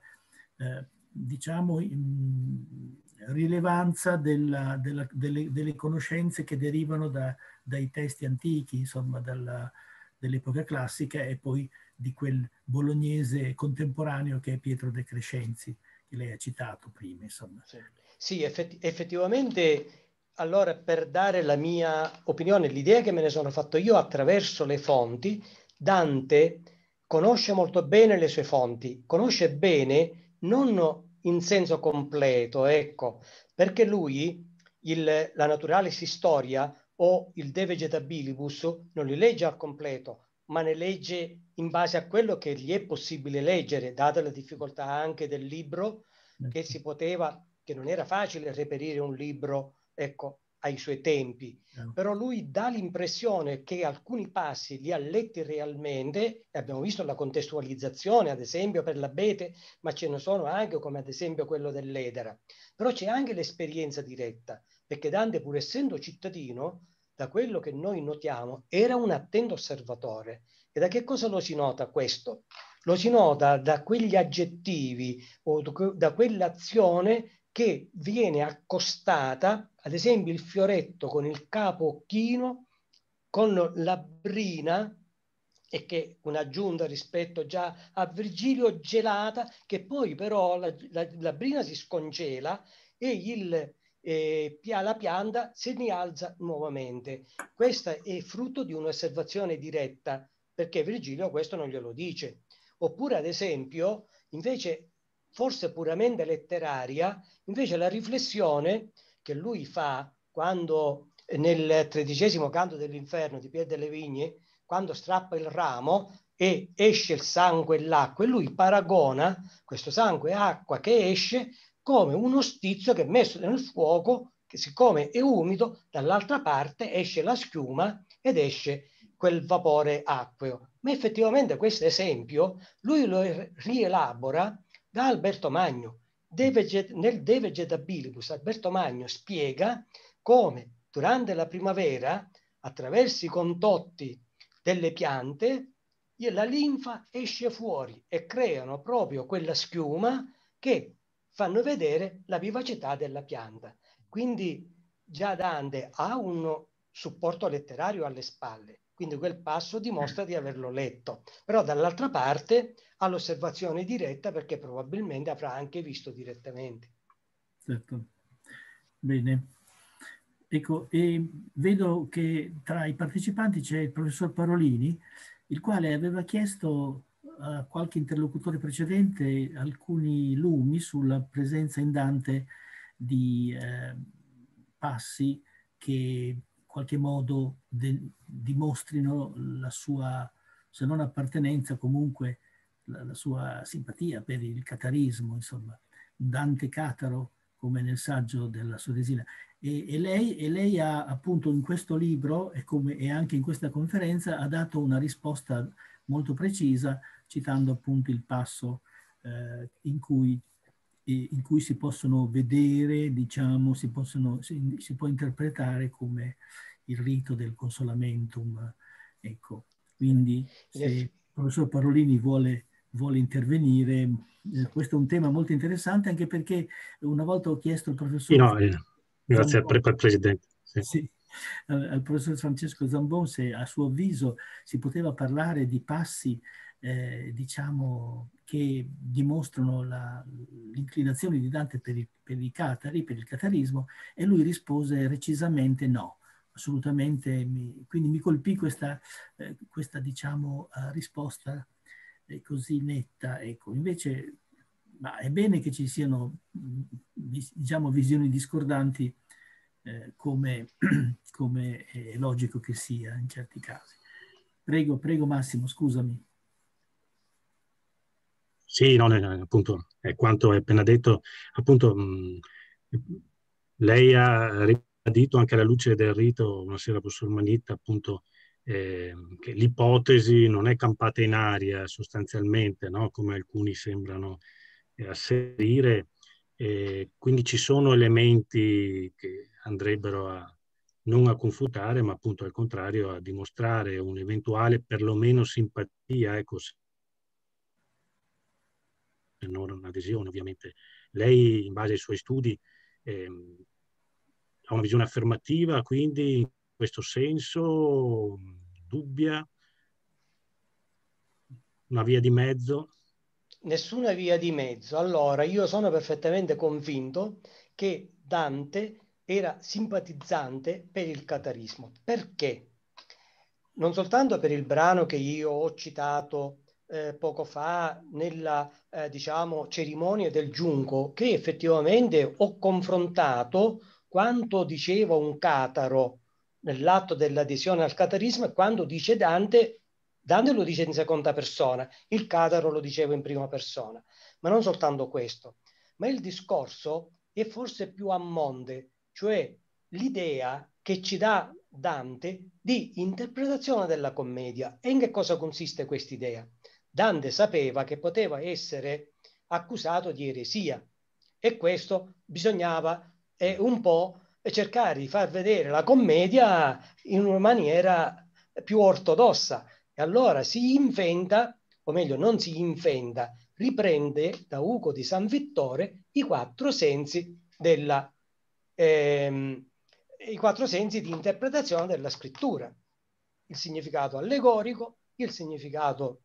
Speaker 1: eh, diciamo, mh, rilevanza della, della, delle, delle, conoscenze che derivano da, dai testi antichi, insomma, dalla, dell'epoca classica e poi di quel bolognese contemporaneo che è Pietro De Crescenzi, che lei ha citato prima. Insomma. Sì,
Speaker 2: sì effetti, effettivamente allora per dare la mia opinione, l'idea che me ne sono fatto io attraverso le fonti, Dante conosce molto bene le sue fonti, conosce bene non in senso completo, ecco, perché lui il, la naturalis historia o il De Vegetabilibus non li legge al completo, ma ne legge in base a quello che gli è possibile leggere, data la difficoltà anche del libro, eh che si poteva, che non era facile reperire un libro, ecco, ai suoi tempi. Eh. Però lui dà l'impressione che alcuni passi li ha letti realmente, abbiamo visto la contestualizzazione, ad esempio, per l'abete, ma ce ne sono anche, come ad esempio quello dell'Edera. Però c'è anche l'esperienza diretta, perché Dante, pur essendo cittadino, da quello che noi notiamo, era un attento osservatore. E da che cosa lo si nota questo? Lo si nota da quegli aggettivi o da quell'azione che viene accostata, ad esempio il fioretto con il capo chino, con la brina, e che un'aggiunta rispetto già a Virgilio gelata, che poi però la, la, la brina si scongela e il eh, alla pianta si rialza nuovamente. Questo è frutto di un'osservazione diretta, perché Virgilio questo non glielo dice. Oppure, ad esempio, invece, forse puramente letteraria, invece la riflessione che lui fa quando nel tredicesimo canto dell'inferno di Pier delle Vigne, quando strappa il ramo e esce il sangue e l'acqua, e lui paragona questo sangue e acqua che esce come uno stizzo che è messo nel fuoco, che siccome è umido, dall'altra parte esce la schiuma ed esce quel vapore acqueo. Ma effettivamente questo esempio lui lo rielabora da Alberto Magno. De Veget- nel De Vegetabilibus Alberto Magno spiega come durante la primavera, attraverso i condotti delle piante, la linfa esce fuori e creano proprio quella schiuma che fanno vedere la vivacità della pianta. Quindi già Dante ha un supporto letterario alle spalle, quindi quel passo dimostra di averlo letto, però dall'altra parte ha l'osservazione diretta perché probabilmente avrà anche visto direttamente.
Speaker 1: Certo, bene. Ecco, e vedo che tra i partecipanti c'è il professor Parolini, il quale aveva chiesto a qualche interlocutore precedente alcuni lumi sulla presenza in Dante di eh, passi che in qualche modo dimostrino la sua, se non appartenenza, comunque la, la sua simpatia per il catarismo, insomma, Dante Cataro, come nel saggio della Sodesina. E, e, lei, e, lei, ha appunto in questo libro e, come, e anche in questa conferenza ha dato una risposta molto precisa citando appunto il passo eh, in, cui, in, cui, si possono vedere, diciamo, si, possono, si, si, può interpretare come il rito del consolamentum. Ecco, quindi se il professor Parolini vuole, vuole intervenire, eh, questo è un tema molto interessante anche perché una volta ho chiesto al professor... No, eh, grazie al
Speaker 4: no, Presidente.
Speaker 1: Sì. sì al professor Francesco Zambon se a suo avviso si poteva parlare di passi eh, diciamo, che dimostrano l'inclinazione di Dante per i, per i catari, per il catarismo, e lui rispose recisamente no assolutamente, mi, quindi mi colpì questa, eh, questa diciamo, uh, risposta eh, così netta. Ecco. Invece è bene che ci siano mm, diciamo, visioni discordanti eh, come, come è logico che sia in certi casi. Prego, prego Massimo, scusami.
Speaker 4: Sì, no, appunto, è quanto hai appena detto, appunto, lei ha ribadito anche alla luce del rito una sera musulmanita, appunto, eh, che l'ipotesi non è campata in aria sostanzialmente, no? come alcuni sembrano eh, asserire, eh, quindi ci sono elementi che andrebbero a non a confutare, ma appunto al contrario a dimostrare un'eventuale perlomeno simpatia, ecco, per non adesione ovviamente. Lei in base ai suoi studi eh, ha una visione affermativa, quindi in questo senso dubbia, una via di
Speaker 2: mezzo? Nessuna via di mezzo. Allora, io sono perfettamente convinto che Dante era simpatizzante per il catarismo. Perché? Non soltanto per il brano che io ho citato eh, poco fa nella eh, diciamo, cerimonia del giunco che effettivamente ho confrontato quanto diceva un cataro nell'atto dell'adesione al catarismo e quando dice Dante, Dante lo dice in seconda persona, il cataro lo diceva in prima persona. Ma non soltanto questo, ma il discorso è forse più a monte, cioè l'idea che ci dà Dante di interpretazione della commedia. E in che cosa consiste quest'idea? Dante sapeva che poteva essere accusato di eresia e questo bisognava eh, un po' cercare di far vedere la commedia in una maniera più ortodossa. E allora si inventa, o meglio non si inventa, riprende da Ugo di San Vittore i quattro sensi, della, ehm, i quattro sensi di interpretazione della scrittura. Il significato allegorico, il significato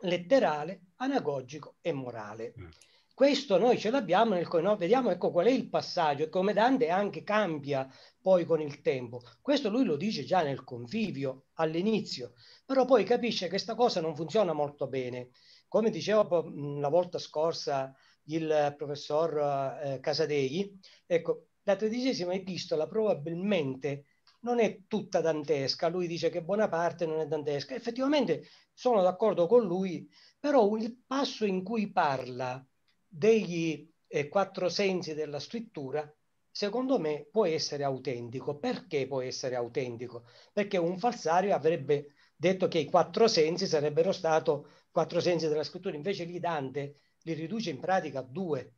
Speaker 2: letterale, anagogico e morale. Mm. Questo noi ce l'abbiamo nel no? vediamo ecco qual è il passaggio e come Dante anche cambia poi con il tempo. Questo lui lo dice già nel convivio all'inizio, però poi capisce che questa cosa non funziona molto bene. Come dicevo la volta scorsa il professor eh, Casadei, ecco, la tredicesima epistola probabilmente non è tutta dantesca. Lui dice che buona parte non è dantesca. Effettivamente sono d'accordo con lui, però il passo in cui parla degli eh, quattro sensi della scrittura, secondo me può essere autentico. Perché può essere autentico? Perché un falsario avrebbe detto che i quattro sensi sarebbero stati quattro sensi della scrittura, invece lì Dante li riduce in pratica a due,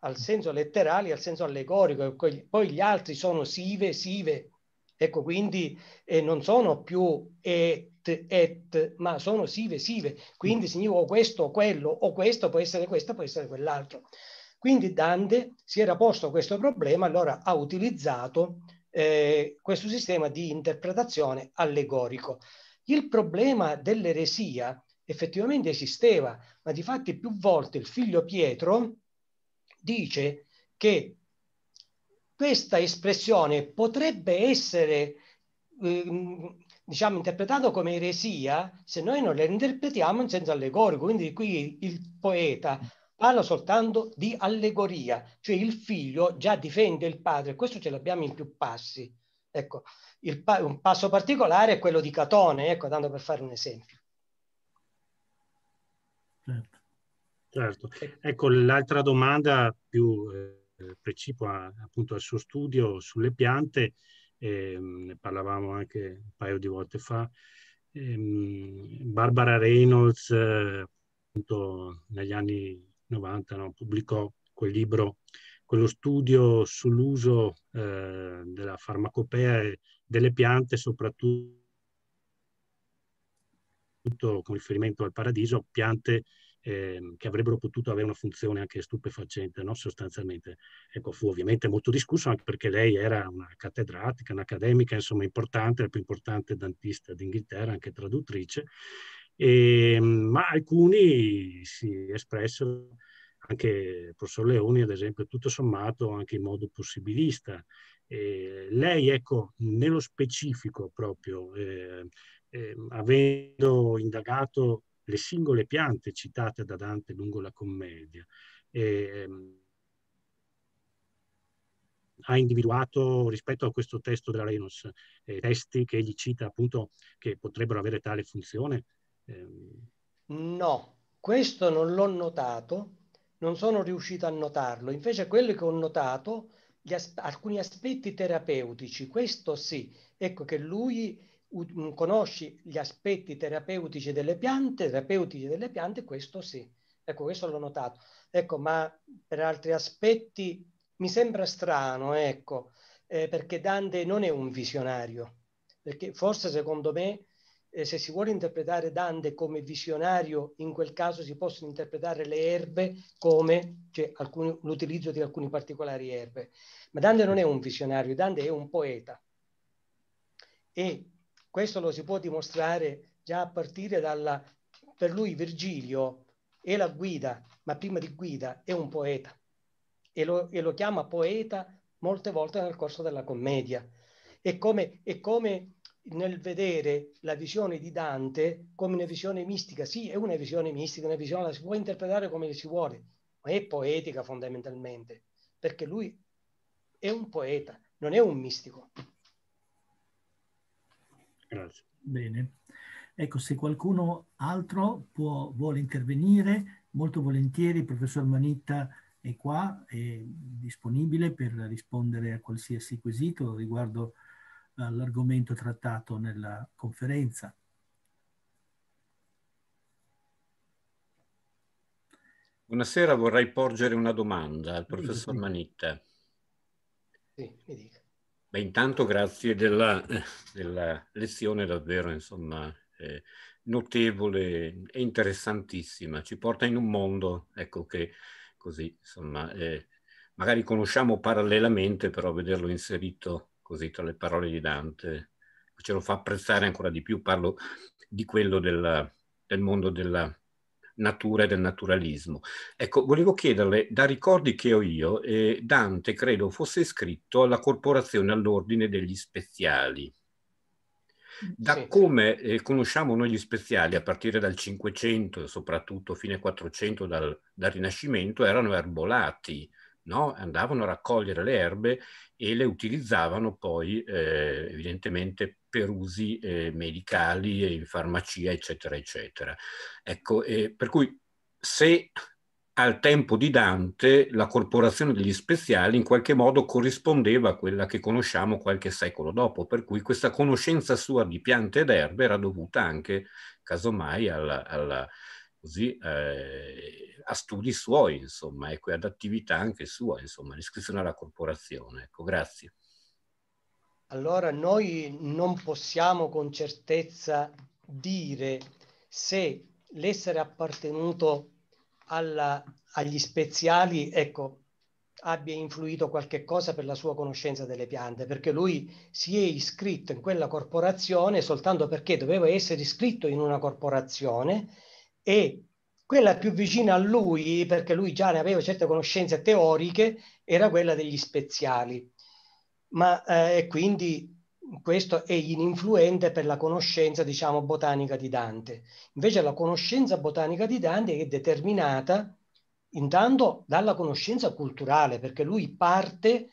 Speaker 2: al senso letterale e al senso allegorico, poi gli altri sono sive, sive, Ecco, quindi eh, non sono più et, et, ma sono sive, sive. Quindi significa o questo o quello, o questo può essere questo, può essere quell'altro. Quindi Dante si era posto questo problema, allora ha utilizzato eh, questo sistema di interpretazione allegorico. Il problema dell'eresia effettivamente esisteva, ma di fatti più volte il figlio Pietro dice che questa espressione potrebbe essere ehm, diciamo, interpretata come eresia se noi non la interpretiamo in senso allegorico. Quindi qui il poeta parla soltanto di allegoria, cioè il figlio già difende il padre, questo ce l'abbiamo in più passi. Ecco, pa- un passo particolare è quello di Catone, ecco, tanto per fare un esempio.
Speaker 4: Certo. certo. Ecco, l'altra domanda più eh, eh, principio a, appunto al suo studio sulle piante, ehm, ne parlavamo anche un paio di volte fa, ehm, Barbara Reynolds appunto negli anni 90 no, pubblicò quel libro, quello studio sull'uso eh, della farmacopea e delle piante, soprattutto con riferimento al paradiso, piante eh, che avrebbero potuto avere una funzione anche stupefacente, no? sostanzialmente. Ecco, fu ovviamente molto discusso anche perché lei era una cattedratica, un'accademica, insomma, importante, la più importante dantista d'Inghilterra, anche traduttrice, e, ehm, ma alcuni si espressero anche il professor Leoni, ad esempio, tutto sommato anche in modo possibilista. Eh, lei, ecco, nello specifico proprio, eh, eh, avendo indagato le singole piante citate da Dante lungo la commedia. E, ehm, ha individuato rispetto a questo testo della Renos eh, testi che egli cita appunto che potrebbero avere tale funzione? Eh... No,
Speaker 2: questo non l'ho notato, non sono riuscito a notarlo. Invece quello che ho notato, as- alcuni aspetti terapeutici, questo sì, ecco che lui Mm, conosci gli aspetti terapeutici delle piante, terapeutici delle piante, questo sì. Ecco, questo l'ho notato. Ecco, ma per altri aspetti mi sembra strano, ecco, eh, perché Dante non è un visionario. Perché forse secondo me, eh, se si vuole interpretare Dante come visionario, in quel caso si possono interpretare le erbe come cioè, alcuni, l'utilizzo di alcune particolari erbe. Ma Dante non è un visionario, Dante è un poeta. E questo lo si può dimostrare già a partire dalla... Per lui Virgilio è la guida, ma prima di guida è un poeta e lo, e lo chiama poeta molte volte nel corso della commedia. È come, è come nel vedere la visione di Dante come una visione mistica. Sì, è una visione mistica, una visione la si può interpretare come si vuole, ma è poetica fondamentalmente, perché lui è un poeta, non è un mistico.
Speaker 1: Grazie. Bene. Ecco, se qualcuno altro può, vuole intervenire, molto volentieri il professor Manitta è qua, è disponibile per rispondere a qualsiasi quesito riguardo all'argomento eh, trattato nella conferenza.
Speaker 5: Buonasera, vorrei porgere una domanda al professor Manitta.
Speaker 2: Sì, mi dica.
Speaker 5: Beh, intanto grazie della, eh, della lezione davvero insomma, eh, notevole e interessantissima. Ci porta in un mondo ecco, che così insomma, eh, magari conosciamo parallelamente, però vederlo inserito così tra le parole di Dante ce lo fa apprezzare ancora di più. Parlo di quello della, del mondo della natura e del naturalismo. Ecco, volevo chiederle, da ricordi che ho io, eh, Dante credo fosse iscritto alla corporazione all'ordine degli speziali. Da sì. come eh, conosciamo noi gli speziali a partire dal Cinquecento e soprattutto fine Quattrocento dal, dal Rinascimento erano erbolati, no? andavano a raccogliere le erbe e le utilizzavano poi eh, evidentemente per usi eh, medicali in farmacia, eccetera, eccetera. Ecco, eh, per cui se al tempo di Dante la corporazione degli speziali in qualche modo corrispondeva a quella che conosciamo qualche secolo dopo, per cui questa conoscenza sua di piante ed erbe era dovuta anche, casomai, alla, alla così, eh, a studi suoi, insomma, ecco, e ad attività anche sua, insomma, l'iscrizione alla corporazione. Ecco, grazie.
Speaker 2: Allora, noi non possiamo con certezza dire se l'essere appartenuto alla, agli speziali, ecco, abbia influito qualche cosa per la sua conoscenza delle piante, perché lui si è iscritto in quella corporazione soltanto perché doveva essere iscritto in una corporazione e quella più vicina a lui, perché lui già ne aveva certe conoscenze teoriche, era quella degli speziali. Ma eh, quindi questo è ininfluente per la conoscenza, diciamo, botanica di Dante. Invece la conoscenza botanica di Dante è determinata intanto dalla conoscenza culturale, perché lui parte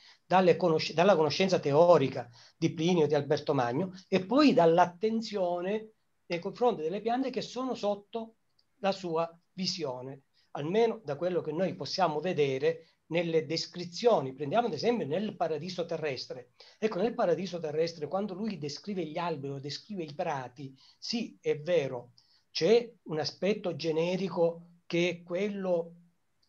Speaker 2: conosc- dalla conoscenza teorica di Plinio e di Alberto Magno e poi dall'attenzione nei confronti delle piante che sono sotto la sua visione, almeno da quello che noi possiamo vedere nelle descrizioni. Prendiamo ad esempio nel paradiso terrestre. Ecco, nel paradiso terrestre, quando lui descrive gli alberi o descrive i prati, sì, è vero, c'è un aspetto generico che è quello,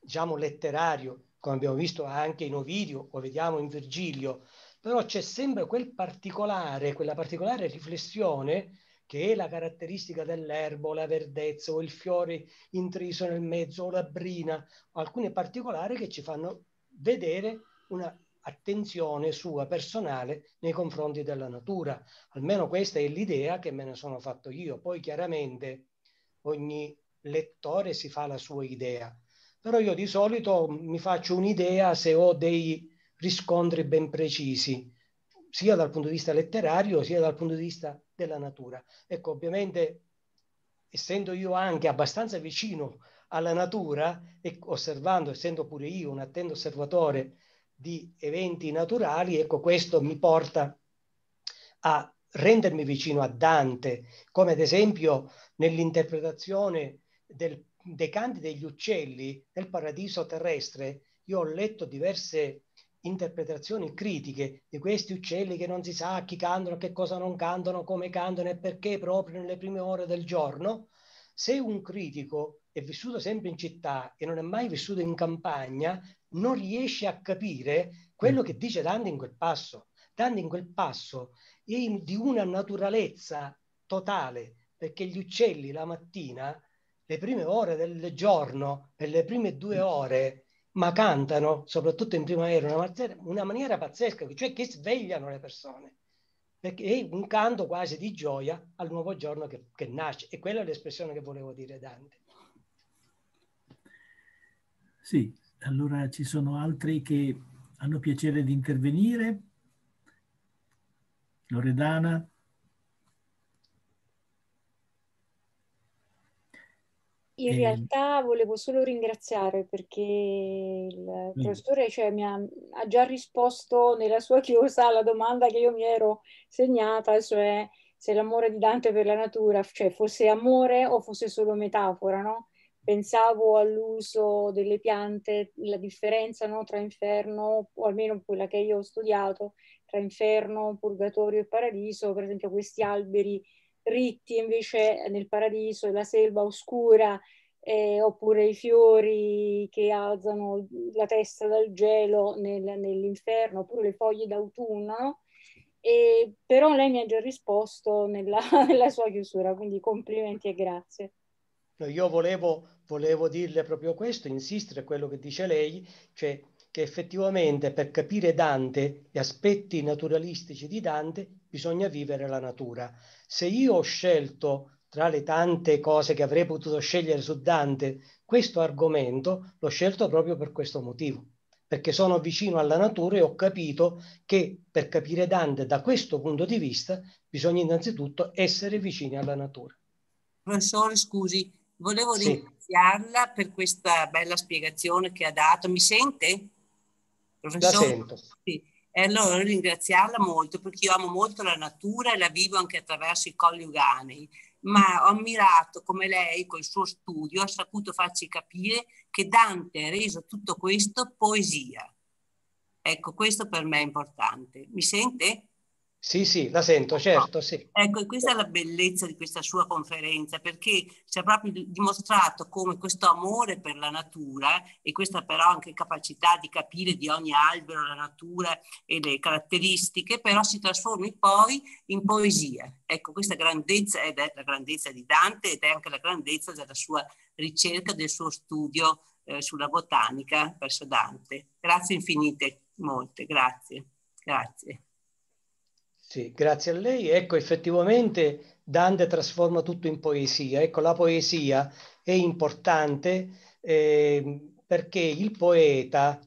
Speaker 2: diciamo, letterario, come abbiamo visto anche in Ovidio o vediamo in Virgilio, però c'è sempre quel particolare, quella particolare riflessione che è la caratteristica dell'erbo, la verdezza o il fiore intriso nel mezzo o la brina, alcune particolari che ci fanno vedere una attenzione sua personale nei confronti della natura. Almeno questa è l'idea che me ne sono fatto io. Poi chiaramente ogni lettore si fa la sua idea, però io di solito mi faccio un'idea se ho dei riscontri ben precisi, sia dal punto di vista letterario sia dal punto di vista della natura. Ecco, ovviamente, essendo io anche abbastanza vicino alla natura e osservando, essendo pure io un attento osservatore di eventi naturali, ecco, questo mi porta a rendermi vicino a Dante, come ad esempio nell'interpretazione del, dei canti degli uccelli nel paradiso terrestre. Io ho letto diverse interpretazioni critiche di questi uccelli che non si sa chi cantano, che cosa non cantano, come cantano e perché proprio nelle prime ore del giorno, se un critico è vissuto sempre in città e non è mai vissuto in campagna, non riesce a capire quello mm. che dice Dante in quel passo. Dante in quel passo è di una naturalezza totale, perché gli uccelli la mattina, le prime ore del giorno, per le prime due mm. ore, ma cantano, soprattutto in primavera, una, una maniera pazzesca, cioè che svegliano le persone. Perché è un canto quasi di gioia al nuovo giorno che, che nasce. E quella è l'espressione che volevo dire, Dante.
Speaker 1: Sì, allora ci sono altri che hanno piacere di intervenire. Loredana.
Speaker 3: In e... Ehm realtà volevo solo ringraziare perché il professore cioè, mi ha, ha, già risposto nella sua chiusa alla domanda che io mi ero segnata, cioè se l'amore di Dante per la natura cioè, fosse amore o fosse solo metafora, no? Pensavo all'uso delle piante, la differenza no, tra inferno, o almeno quella che io ho studiato, tra inferno, purgatorio e paradiso, per esempio questi alberi Ritti invece nel paradiso, la selva oscura, eh, oppure i fiori che alzano la testa dal gelo nel, nell'inferno, oppure le foglie d'autunno. E, però lei mi ha già risposto nella, nella sua chiusura, quindi complimenti e grazie.
Speaker 2: Cioè, io volevo, volevo, dirle proprio questo, insistere a quello che dice lei, cioè che effettivamente per capire Dante, gli aspetti naturalistici di Dante, bisogna vivere la natura. Se io ho scelto tra le tante cose che avrei potuto scegliere su Dante, questo argomento l'ho scelto proprio per questo motivo, perché sono vicino alla natura e ho capito che per capire Dante da questo punto di vista bisogna innanzitutto essere vicini alla natura.
Speaker 3: Professore, scusi, volevo sì. ringraziarla per questa bella spiegazione che ha dato. Mi sente? Professore? La sento. Sì. E eh, allora ringraziarla molto perché io amo molto la natura e la vivo anche attraverso i colli ugani. ma ho ammirato come lei col suo studio ha saputo farci capire che Dante ha reso tutto questo poesia. Ecco, questo per me è importante. Mi sente? Sì.
Speaker 2: Sì, sì, la sento, certo, sì.
Speaker 3: Ecco, questa è la bellezza di questa sua conferenza, perché ci ha proprio dimostrato come questo amore per la natura e questa però anche capacità di capire di ogni albero la natura e le caratteristiche, però si trasformi poi in poesia. Ecco, questa grandezza ed è la grandezza di Dante ed è anche la grandezza della sua ricerca, del suo studio eh, sulla botanica verso Dante. Grazie infinite, molte, grazie, grazie.
Speaker 2: Sì, grazie a lei. Ecco, effettivamente Dante trasforma tutto in poesia. Ecco, la poesia è importante eh, perché il poeta,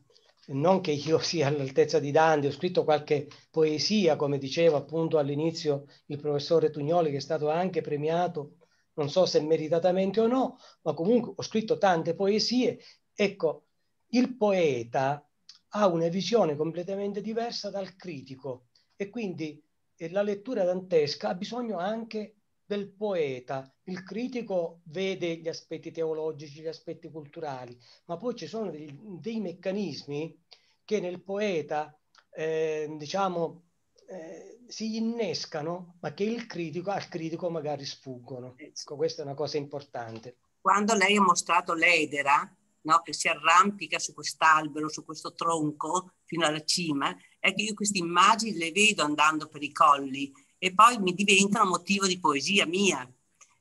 Speaker 2: non che io sia all'altezza di Dante, ho scritto qualche poesia, come diceva appunto all'inizio il professore Tugnoli, che è stato anche premiato, non so se meritatamente o no, ma comunque ho scritto tante poesie. Ecco, il poeta ha una visione completamente diversa dal critico e quindi la lettura dantesca ha bisogno anche del poeta. Il critico vede gli aspetti teologici, gli aspetti culturali, ma poi ci sono dei, dei meccanismi che nel poeta, eh, diciamo, eh, si innescano, ma che il critico, al critico magari sfuggono. Eh ecco, questa è una cosa importante. Quando lei ha
Speaker 3: mostrato l'Eidera, no? che si arrampica su quest'albero, su questo tronco fino alla cima, è che io queste immagini le vedo andando per i colli e poi mi diventano motivo di poesia mia,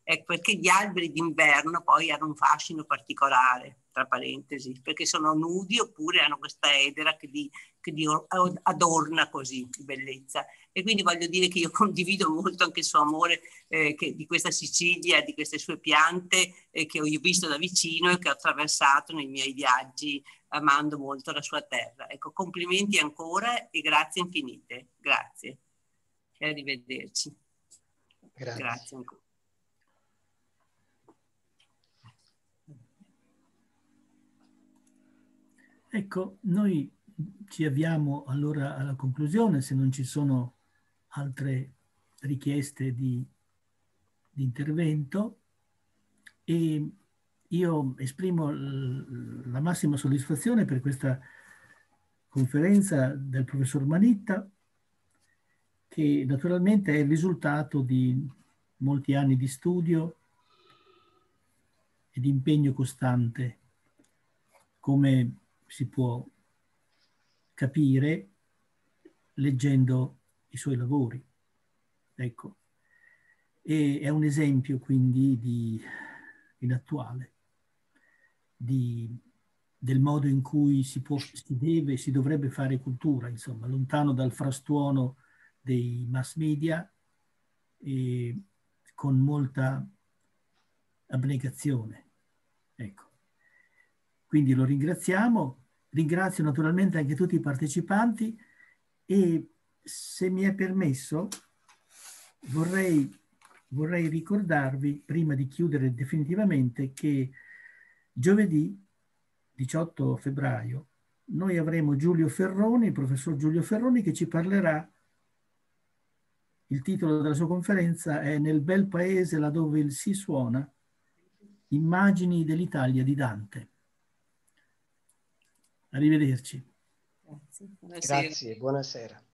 Speaker 3: ecco perché gli alberi d'inverno poi hanno un fascino particolare tra parentesi, perché sono nudi oppure hanno questa edera che li, che li adorna così di bellezza. E quindi voglio dire che io condivido molto anche il suo amore eh, che, di questa Sicilia, di queste sue piante eh, che ho visto da vicino e che ho attraversato nei miei viaggi amando molto la sua terra. Ecco, complimenti ancora e grazie infinite. Grazie. E arrivederci. Grazie, grazie ancora.
Speaker 1: Ecco, noi ci avviamo allora alla conclusione, se non ci sono altre richieste di, di intervento. E io esprimo la massima soddisfazione per questa conferenza del professor Manitta, che naturalmente è il risultato di molti anni di studio e di impegno costante come si può capire leggendo i suoi lavori. Ecco, e è un esempio quindi di, inattuale di, del modo in cui si, può, si deve, si dovrebbe fare cultura, insomma, lontano dal frastuono dei mass media e con molta abnegazione. Ecco. Quindi lo ringraziamo, ringrazio naturalmente anche tutti i partecipanti e se mi è permesso vorrei, vorrei ricordarvi, prima di chiudere definitivamente, che giovedì 18 febbraio noi avremo Giulio Ferroni, il professor Giulio Ferroni, che ci parlerà. Il titolo della sua conferenza è Nel bel paese laddove il si suona, immagini dell'Italia di Dante. Arrivederci. Grazie, buonasera. Grazie, buonasera.